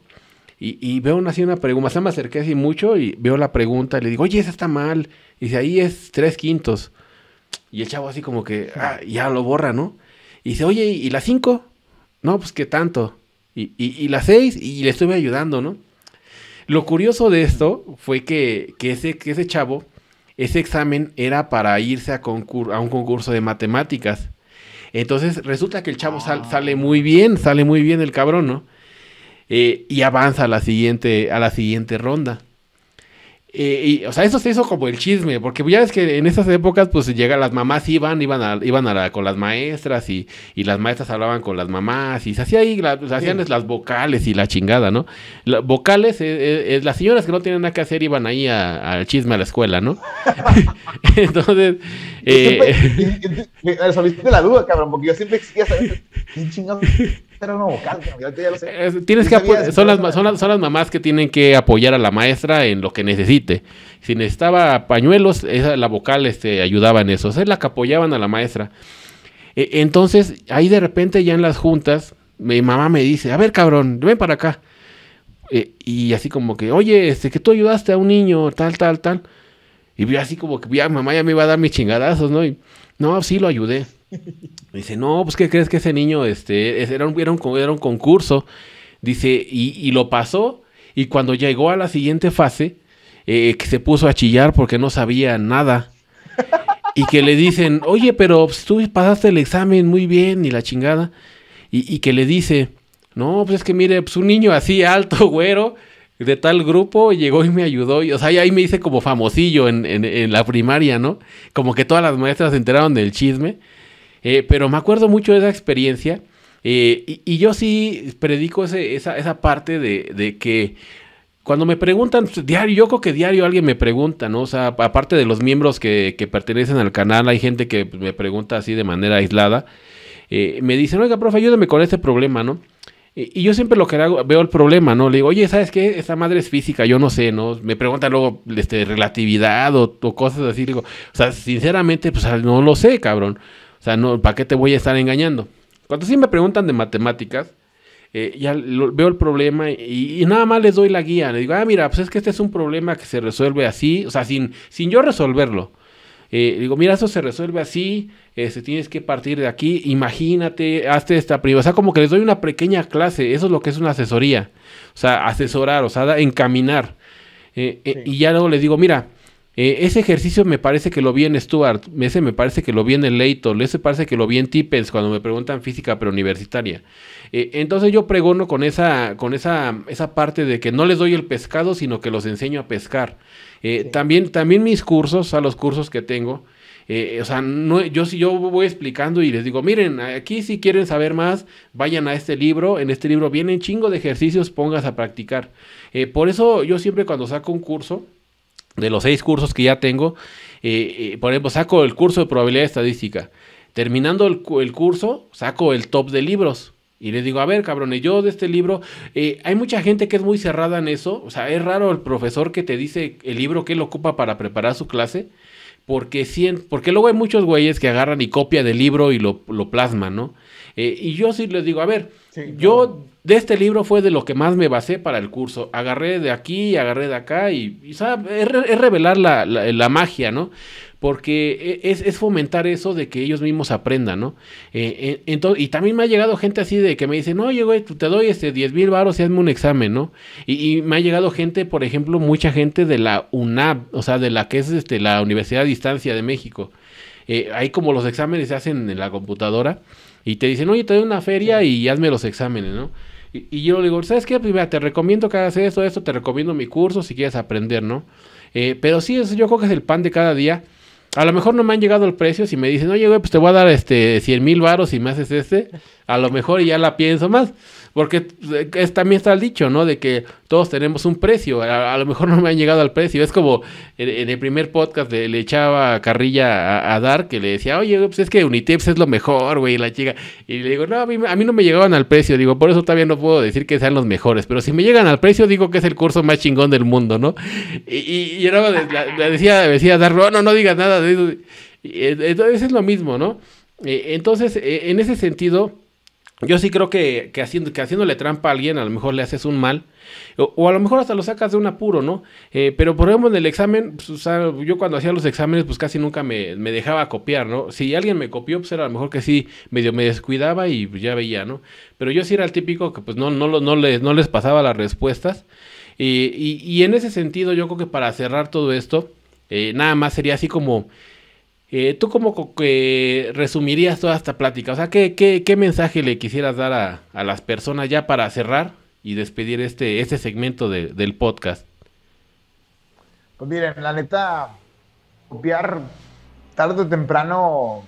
Speaker 1: Y, veo una, así una pregunta, o sea, me acerqué así mucho y veo la pregunta y le digo, oye, esa está mal. Y dice, ahí es tres quintos. Y el chavo así como que, ah, ya lo borra, ¿no? Y dice, oye, ¿y, las cinco? No, pues qué tanto. Y, y las seis, y le estuve ayudando, ¿no? Lo curioso de esto fue que, ese, que ese chavo, ese examen era para irse a, un concurso de matemáticas. Entonces resulta que el chavo sale muy bien, sale muy bien el cabrón, ¿no? Eh, y avanza a la siguiente, a la siguiente ronda y, o sea, eso se hizo como el chisme, porque ya ves que en esas épocas, pues llega, las mamás iban, iban a, iban a con las maestras y, y, las maestras hablaban con las mamás y se hacía ahí, hacían las vocales y la chingada, ¿no? vocales, las señoras que no tienen nada que hacer iban ahí al chisme a la escuela, ¿no? Entonces. Eh,
Speaker 2: me, la duda, cabrón, porque yo siempre
Speaker 1: son, las, son, las, mamás que tienen que apoyar a la maestra en lo que necesite. Si necesitaba pañuelos, la vocal este, ayudaba en eso. es la que apoyaban a la maestra. E, entonces, ahí de repente ya en las juntas, mi mamá me dice, a ver cabrón, ven para acá. E, y así como que, oye, este, que tú ayudaste a un niño, tal, tal, tal. Y yo así como que, ya, mamá ya me iba a dar mis chingadazos, ¿no? Y, no, sí lo ayudé. dice, no, pues que crees que ese niño este, era, un, concurso? Dice, y, lo pasó. Y cuando llegó a la siguiente fase, eh, que se puso a chillar porque no sabía nada. Y que le dicen, oye, pero pues, tú pasaste el examen muy bien y la chingada. Y, que le dice, no, pues es que mire, pues un niño así alto, güero, de tal grupo, llegó y me ayudó. Y, o sea, ahí me hice como famosillo en, en la primaria, ¿no? Como que todas las maestras se enteraron del chisme. Eh, pero me acuerdo mucho de esa experiencia eh, y, yo sí predico ese, esa, esa, parte de, que cuando me preguntan, pues, diario, yo creo que diario alguien me pregunta, ¿no? O sea, aparte de los miembros que, que pertenecen al canal, hay gente que me pregunta así de manera aislada. Eh, me dicen, oiga, profe, ayúdame con este problema, ¿no? Y yo siempre lo que hago, veo el problema, ¿no? Le digo, oye, ¿sabes qué? esa madre es física, yo no sé, ¿no? Me preguntan luego, este, relatividad o, o cosas así. Le digo, o sea, sinceramente, pues no lo sé, cabrón sea, ¿para qué te voy a estar engañando? Cuando sí me preguntan de matemáticas, eh, ya veo el problema y, nada más les doy la guía. Les digo, ah, mira, pues es que este es un problema que se resuelve así, o sea, sin, sin yo resolverlo. Eh, digo, mira, eso se resuelve así, Se este, tienes que partir de aquí, imagínate, hazte esta privacidad. O sea, como que les doy una pequeña clase, eso es lo que es una asesoría. O sea, asesorar, o sea, encaminar. Eh, y ya luego les digo, mira, eh, ese ejercicio me parece que lo vi en Stuart, ese me parece que lo vi en el ese parece que lo vi en Tippens cuando me preguntan física preuniversitaria. Eh, entonces yo pregono con, esa, con esa, esa parte de que no les doy el pescado, sino que los enseño a pescar. Eh, también, también mis cursos, a los cursos que tengo, o sea, yo si yo voy explicando y les digo, miren, aquí si quieren saber más, vayan a este libro. En este libro vienen chingo de ejercicios, pongas a practicar. por eso yo siempre cuando saco un curso, de los seis cursos que ya tengo, eh, eh, por ejemplo, saco el curso de probabilidad estadística. Terminando el, curso, saco el top de libros. Y les digo, a ver, cabrón y yo de este libro, eh, hay mucha gente que es muy cerrada en eso. O sea, es raro el profesor que te dice el libro que él ocupa para preparar su clase. Porque, sí porque luego hay muchos güeyes que agarran y copian del libro y lo, plasman, ¿no? y yo sí les digo, a ver, yo de este libro fue de lo que más me basé para el curso. Agarré de aquí, y agarré de acá y, es, revelar la, la, magia, ¿no? Porque e, es, fomentar eso de que ellos mismos aprendan, ¿no? Eh, eh, entonces, y también me ha llegado gente así de que me dicen, oye, güey, te doy este 10 mil baros y hazme un examen, ¿no? Y, me ha llegado gente, por ejemplo, mucha gente de la UNAP, o sea, de la que es este, la Universidad Distancia de México. Eh, ahí como los exámenes se hacen en la computadora y te dicen, oye, te doy una feria y hazme los exámenes, ¿no? Y, yo le digo, ¿sabes qué? Pues te recomiendo que hagas esto, esto, te recomiendo mi curso si quieres aprender, ¿no? Eh, pero sí, eso yo creo que es el pan de cada día. A lo mejor no me han llegado el precio. Si me dicen, oye, güey, pues te voy a dar este 100 mil varos si me haces este. A lo mejor ya la pienso más. Porque eh, también está el dicho, ¿no? De que todos tenemos un precio. A, lo mejor no me han llegado al precio. Es como en, el primer podcast le, echaba carrilla a, Dar... que le decía, oye, pues es que Uniteps es lo mejor, güey, la chica. Y le digo, no, a mí, no me llegaban al precio. Digo, por eso todavía no puedo decir que sean los mejores. Pero si me llegan al precio, digo que es el curso más chingón del mundo, ¿no? Y, y, le era, decía, decía Dar, no, no, digas nada eh, Entonces es lo mismo, ¿no? Eh, entonces, en ese sentido yo sí creo que, haciendo, que haciéndole trampa a alguien a lo mejor le haces un mal. O, a lo mejor hasta lo sacas de un apuro, ¿no? Eh, pero por ejemplo en el examen, pues, yo cuando hacía los exámenes pues casi nunca me, dejaba copiar, ¿no? Si alguien me copió, pues era a lo mejor que sí, medio me descuidaba y ya veía, ¿no? Pero yo sí era el típico que pues no, no, no, les, no les pasaba las respuestas. Y, en ese sentido yo creo que para cerrar todo esto, eh, nada más sería así como... Eh, ¿Tú cómo que resumirías toda esta plática? O sea, ¿qué, qué, mensaje le quisieras dar a, las personas ya para cerrar y despedir este, este segmento del podcast?
Speaker 2: Pues miren, la neta, copiar tarde o temprano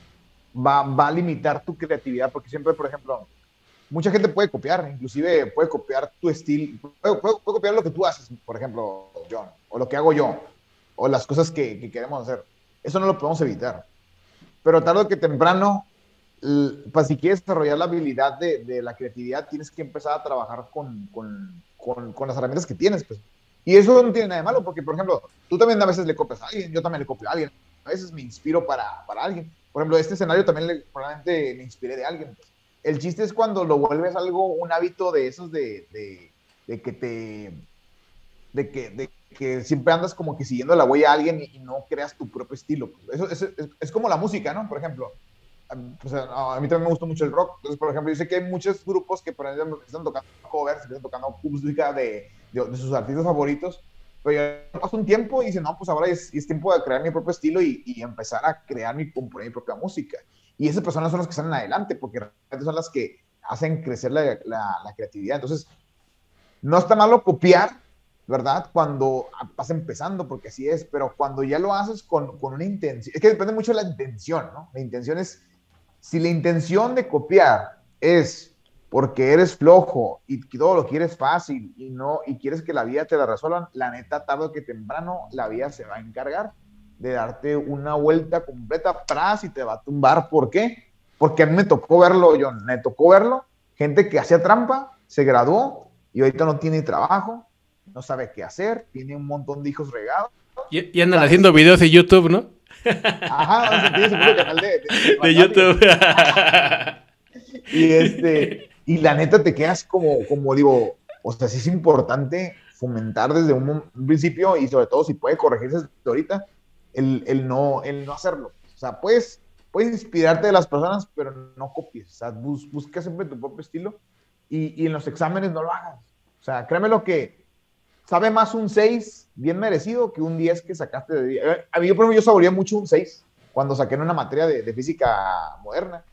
Speaker 2: va, a limitar tu creatividad, porque siempre, por ejemplo, mucha gente puede copiar, inclusive puede copiar tu estilo, puede, copiar lo que tú haces, por ejemplo, John, o lo que hago yo, o las cosas que queremos hacer. Eso no lo podemos evitar. Pero tarde o que temprano, para pues, si quieres desarrollar la habilidad de, de, la creatividad, tienes que empezar a trabajar con, con, con, las herramientas que tienes. Pues. Y eso no tiene nada de malo, porque, por ejemplo, tú también a veces le copias a alguien, yo también le copio a alguien, a veces me inspiro para, para alguien. Por ejemplo, este escenario también probablemente me inspiré de alguien. Pues. El chiste es cuando lo vuelves algo, un hábito de esos de, de, que te de que, de que siempre andas como que siguiendo la huella a alguien y, no creas tu propio estilo. Eso, es, es, como la música, ¿no? Por ejemplo, pues, a, mí también me gusta mucho el rock. Entonces, por ejemplo, yo sé que hay muchos grupos que por están tocando covers, están tocando música de, de, sus artistas favoritos, pero ya pasa un tiempo y dicen, no, pues ahora es, es tiempo de crear mi propio estilo y, empezar a crear mi, mi propia música. Y esas personas son las que salen adelante, porque realmente son las que hacen crecer la, la, la creatividad. Entonces, no está malo copiar, ¿verdad? Cuando vas empezando, porque así es, pero cuando ya lo haces con, con una intención, es que depende mucho de la intención, ¿no? La intención es, si la intención de copiar es porque eres flojo y todo lo quieres fácil y no y quieres que la vida te la resuelvan, la neta tarde que temprano la vida se va a encargar de darte una vuelta completa atrás y te va a tumbar. ¿Por qué? Porque a mí me tocó verlo, John, me tocó verlo. Gente que hacía trampa, se graduó y ahorita no tiene trabajo, no sabe qué hacer, tiene un montón de hijos regados. Y, andan haciendo videos de YouTube, ¿no? Ajá, o sea, canal de, YouTube. y este, y la neta te quedas como, como digo, o sea, sí es importante fomentar desde un, principio y sobre todo si puede corregirse ahorita, el, no, el no hacerlo. O sea, puedes, puedes inspirarte de las personas, pero no copies. O sea, busca siempre tu propio estilo y, y en los exámenes no lo hagas. O sea, créeme lo que sabe más un 6 bien merecido que un 10 que sacaste de día. A mí, yo, por yo saboreé mucho un 6 cuando saqué en una materia de, física moderna.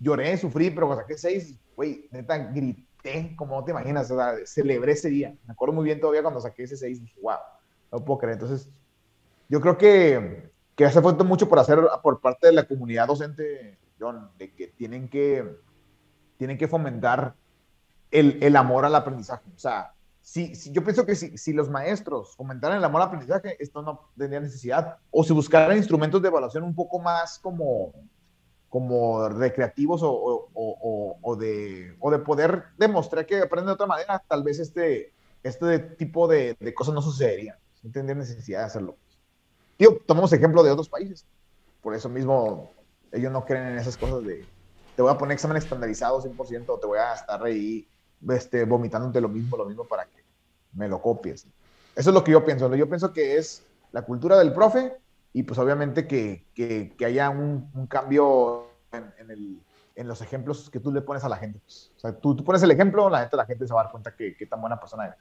Speaker 2: Lloré, sufrí, pero cuando saqué 6, güey, neta, grité, como no te imaginas, celebré ese día. Me acuerdo muy bien todavía cuando saqué ese 6, dije, wow, no puedo creer. Entonces, yo creo que, que hace falta mucho por hacer por parte de la comunidad docente, John, de que tienen que, tienen que fomentar el, el amor al aprendizaje. O sea, si, si, yo pienso que si, si los maestros comentaran el amor al aprendizaje, esto no tendría necesidad. O si buscaran instrumentos de evaluación un poco más como, como recreativos o, o, o, o de, de, poder demostrar que aprenden de otra manera, tal vez este, este tipo de, de cosas no sucedería. No tendría necesidad de hacerlo. Tío, tomamos ejemplo de otros países. Por eso mismo ellos no creen en esas cosas de te voy a poner examen estandarizado 100% o te voy a estar ahí este, vomitándote lo mismo, lo mismo para que me lo copies. Eso es lo que yo pienso. Yo pienso que es la cultura del profe y pues obviamente que, haya un, cambio en, el, en, los ejemplos que tú le pones a la gente. Pues. O sea, tú, pones el ejemplo, la gente, la gente se va a dar cuenta que, tan buena persona eres.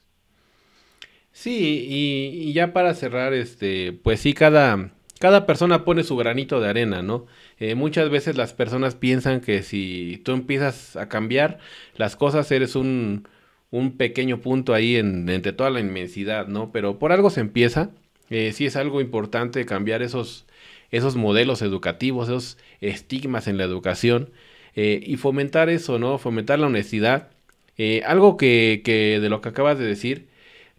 Speaker 1: Sí, y, ya para cerrar, este, pues sí, cada, cada persona pone su granito de arena, ¿no? Eh, muchas veces las personas piensan que si tú empiezas a cambiar las cosas, eres un, un pequeño punto ahí en, entre toda la inmensidad, ¿no? Pero por algo se empieza. Si eh, sí es algo importante cambiar esos, esos modelos educativos, esos estigmas en la educación eh, y fomentar eso, ¿no? Fomentar la honestidad. Eh, algo que, que, de lo que acabas de decir,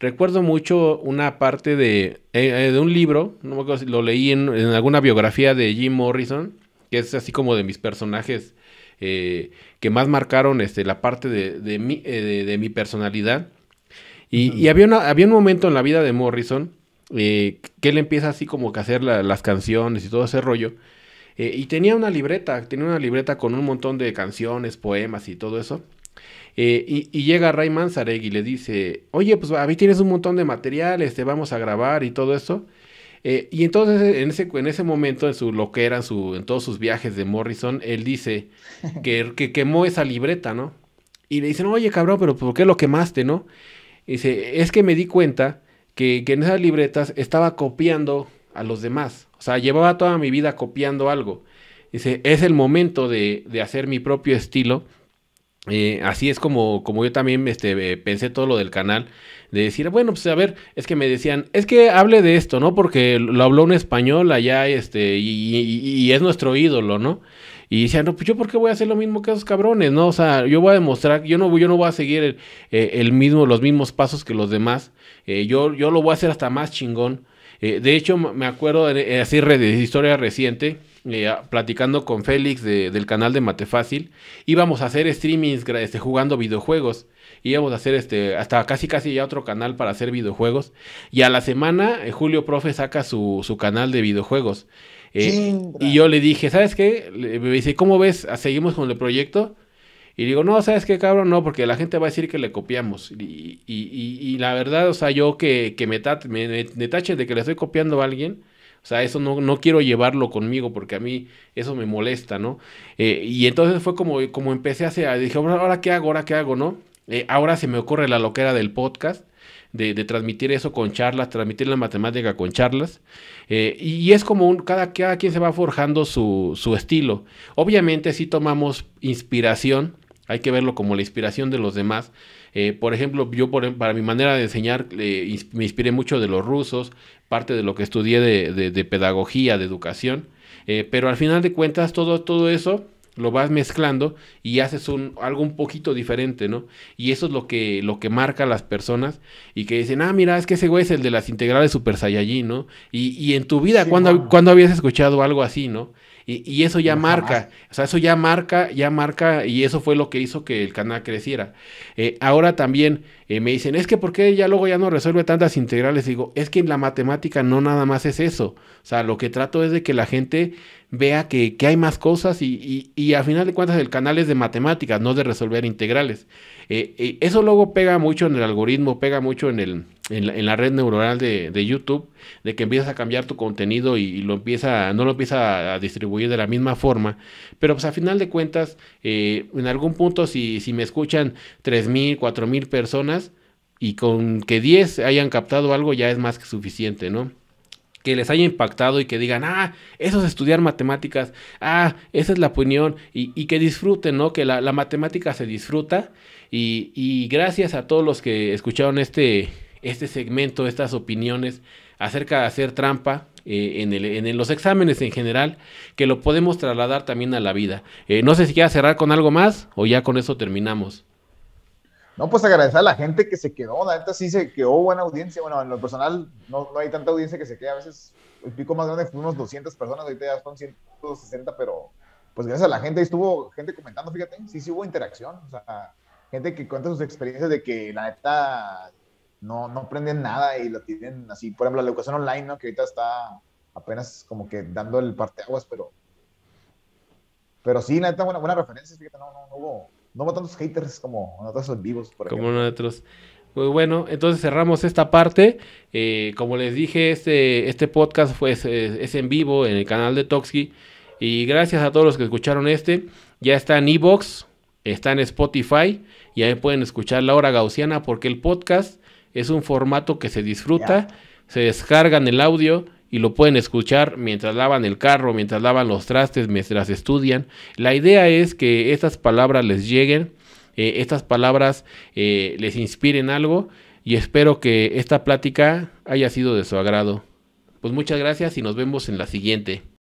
Speaker 1: recuerdo mucho una parte de, un libro, no me acuerdo si lo leí en alguna biografía de Jim Morrison, que es así como de mis personajes eh, que más marcaron este, la parte de, mi, eh, de, mi, personalidad. Y, había, había un momento en la vida de Morrison eh, que él empieza así como que a hacer las canciones y todo ese rollo. y tenía una libreta, tenía una libreta con un montón de canciones, poemas y todo eso. y, llega Ray Manzarek y le dice, oye, pues a mí tienes un montón de materiales, te vamos a grabar y todo eso. Eh, y entonces eh, en ese, en ese momento, en su, lo que eran su, en todos sus viajes de Morrison, él dice que, quemó esa libreta, ¿no? Y le no, oye cabrón, pero ¿por qué lo quemaste, no? dice, es que me di cuenta que, en esas libretas estaba copiando a los demás. O sea, llevaba toda mi vida copiando algo. Dice, es el momento de, de hacer mi propio estilo eh, así es como, como yo también este, eh, pensé todo lo del canal, de decir, bueno, pues a ver, es que me decían, es que hable de esto, ¿no? Porque lo habló un español allá, este, y, es nuestro ídolo, ¿no? Y decían, no, pues yo por qué voy a hacer lo mismo que esos cabrones, ¿no? O sea, yo voy a demostrar, yo no, yo no voy a seguir el, eh, mismo, los mismos pasos que los demás, yo, yo lo voy a hacer hasta más chingón. de hecho, me acuerdo, de, así de historia reciente, eh, platicando con Félix del canal de Matefácil, íbamos a hacer streamings este, jugando videojuegos. Íbamos a hacer este, hasta casi casi ya otro canal para hacer videojuegos. Y a la semana, eh, Julio Profe saca su, canal de videojuegos. Eh, y yo le dije, ¿sabes qué? Le, me dice, ¿cómo ves? Ah, ¿Seguimos con el proyecto? Y digo, no, ¿sabes qué, cabrón? No, porque la gente va a decir que le copiamos. Y, la verdad, o sea, yo que, que me, me, de que le estoy copiando a alguien, o sea, eso no, quiero llevarlo conmigo porque a mí eso me molesta, ¿no? Eh, y entonces fue como, como empecé a hacer, dije, ahora qué hago, ahora qué hago, ¿no? Eh, ahora se me ocurre la loquera del podcast. De, de, transmitir eso con charlas, transmitir la matemática con charlas. Eh, y, es como un, cada, quien se va forjando su, estilo. Obviamente si tomamos inspiración, hay que verlo como la inspiración de los demás, eh, por ejemplo, yo para mi manera de enseñar me inspiré mucho de los rusos, parte de lo que estudié de, pedagogía, de educación, eh, pero al final de cuentas todo, eso lo vas mezclando y haces algo un poquito diferente, ¿no? Y eso es lo que, lo que marca a las personas y que dicen, ah, mira, es que ese güey es el de las integrales Super Saiyajin, ¿no? Y, en tu vida, cuando habías escuchado algo así, ¿no? Y, eso ya marca, o sea, eso ya marca, ya marca, y eso fue lo que hizo que el canal creciera. Eh, ahora también eh, me dicen, es que ¿por qué ya luego ya no resuelve tantas integrales? Digo, es que en la matemática no nada más es eso. O sea, lo que trato es de que la gente vea que, hay más cosas y, a final de cuentas el canal es de matemáticas, no de resolver integrales. Eh, eh, eso luego pega mucho en el algoritmo, pega mucho en, el, en, la, red neuronal de, de, YouTube, de que empiezas a cambiar tu contenido y, lo empieza, no lo empieza a distribuir de la misma forma. Pero pues a final de cuentas, eh, en algún punto si, si me escuchan 3.000, 4.000 personas y con que 10 hayan captado algo ya es más que suficiente, ¿no? que les haya impactado y que digan, ah, eso es estudiar matemáticas, ah, esa es la opinión, y, que disfruten, ¿no? Que la, matemática se disfruta. Y, y, gracias a todos los que escucharon este, este segmento, estas opiniones acerca de hacer trampa. Eh, en, el, en, los exámenes en general, que lo podemos trasladar también a la vida. Eh, no sé si quieras cerrar con algo más o ya con eso terminamos.
Speaker 2: No, pues agradecer a la gente que se quedó, la neta sí se quedó buena audiencia. Bueno, en lo personal no, no hay tanta audiencia que se quede. A veces el pico más grande fue unos 200 personas, ahorita ya son 160, pero pues gracias a la gente, estuvo gente comentando, fíjate, sí, sí hubo interacción. O sea, gente que cuenta sus experiencias de que la neta no, no aprenden nada y lo tienen así. Por ejemplo, la educación online, ¿no? Que ahorita está apenas como que dando el parteaguas, pero. Pero sí, la neta, buena, buena referencia, fíjate, no, no, no hubo no va haters como en vivos, por
Speaker 1: Como nosotros. Muy Pues bueno, entonces cerramos esta parte. Eh, como les dije, este, este podcast fue, pues, es, en vivo en el canal de Toxki. Y gracias a todos los que escucharon este. Ya está en Evox, está en Spotify. Y ahí pueden escuchar la hora gaussiana porque el podcast es un formato que se disfruta. Se descargan el audio y lo pueden escuchar mientras lavan el carro, mientras lavan los trastes, mientras estudian. La idea es que estas palabras les lleguen, eh, estas palabras eh, les inspiren algo y espero que esta plática haya sido de su agrado. Pues muchas gracias y nos vemos en la siguiente.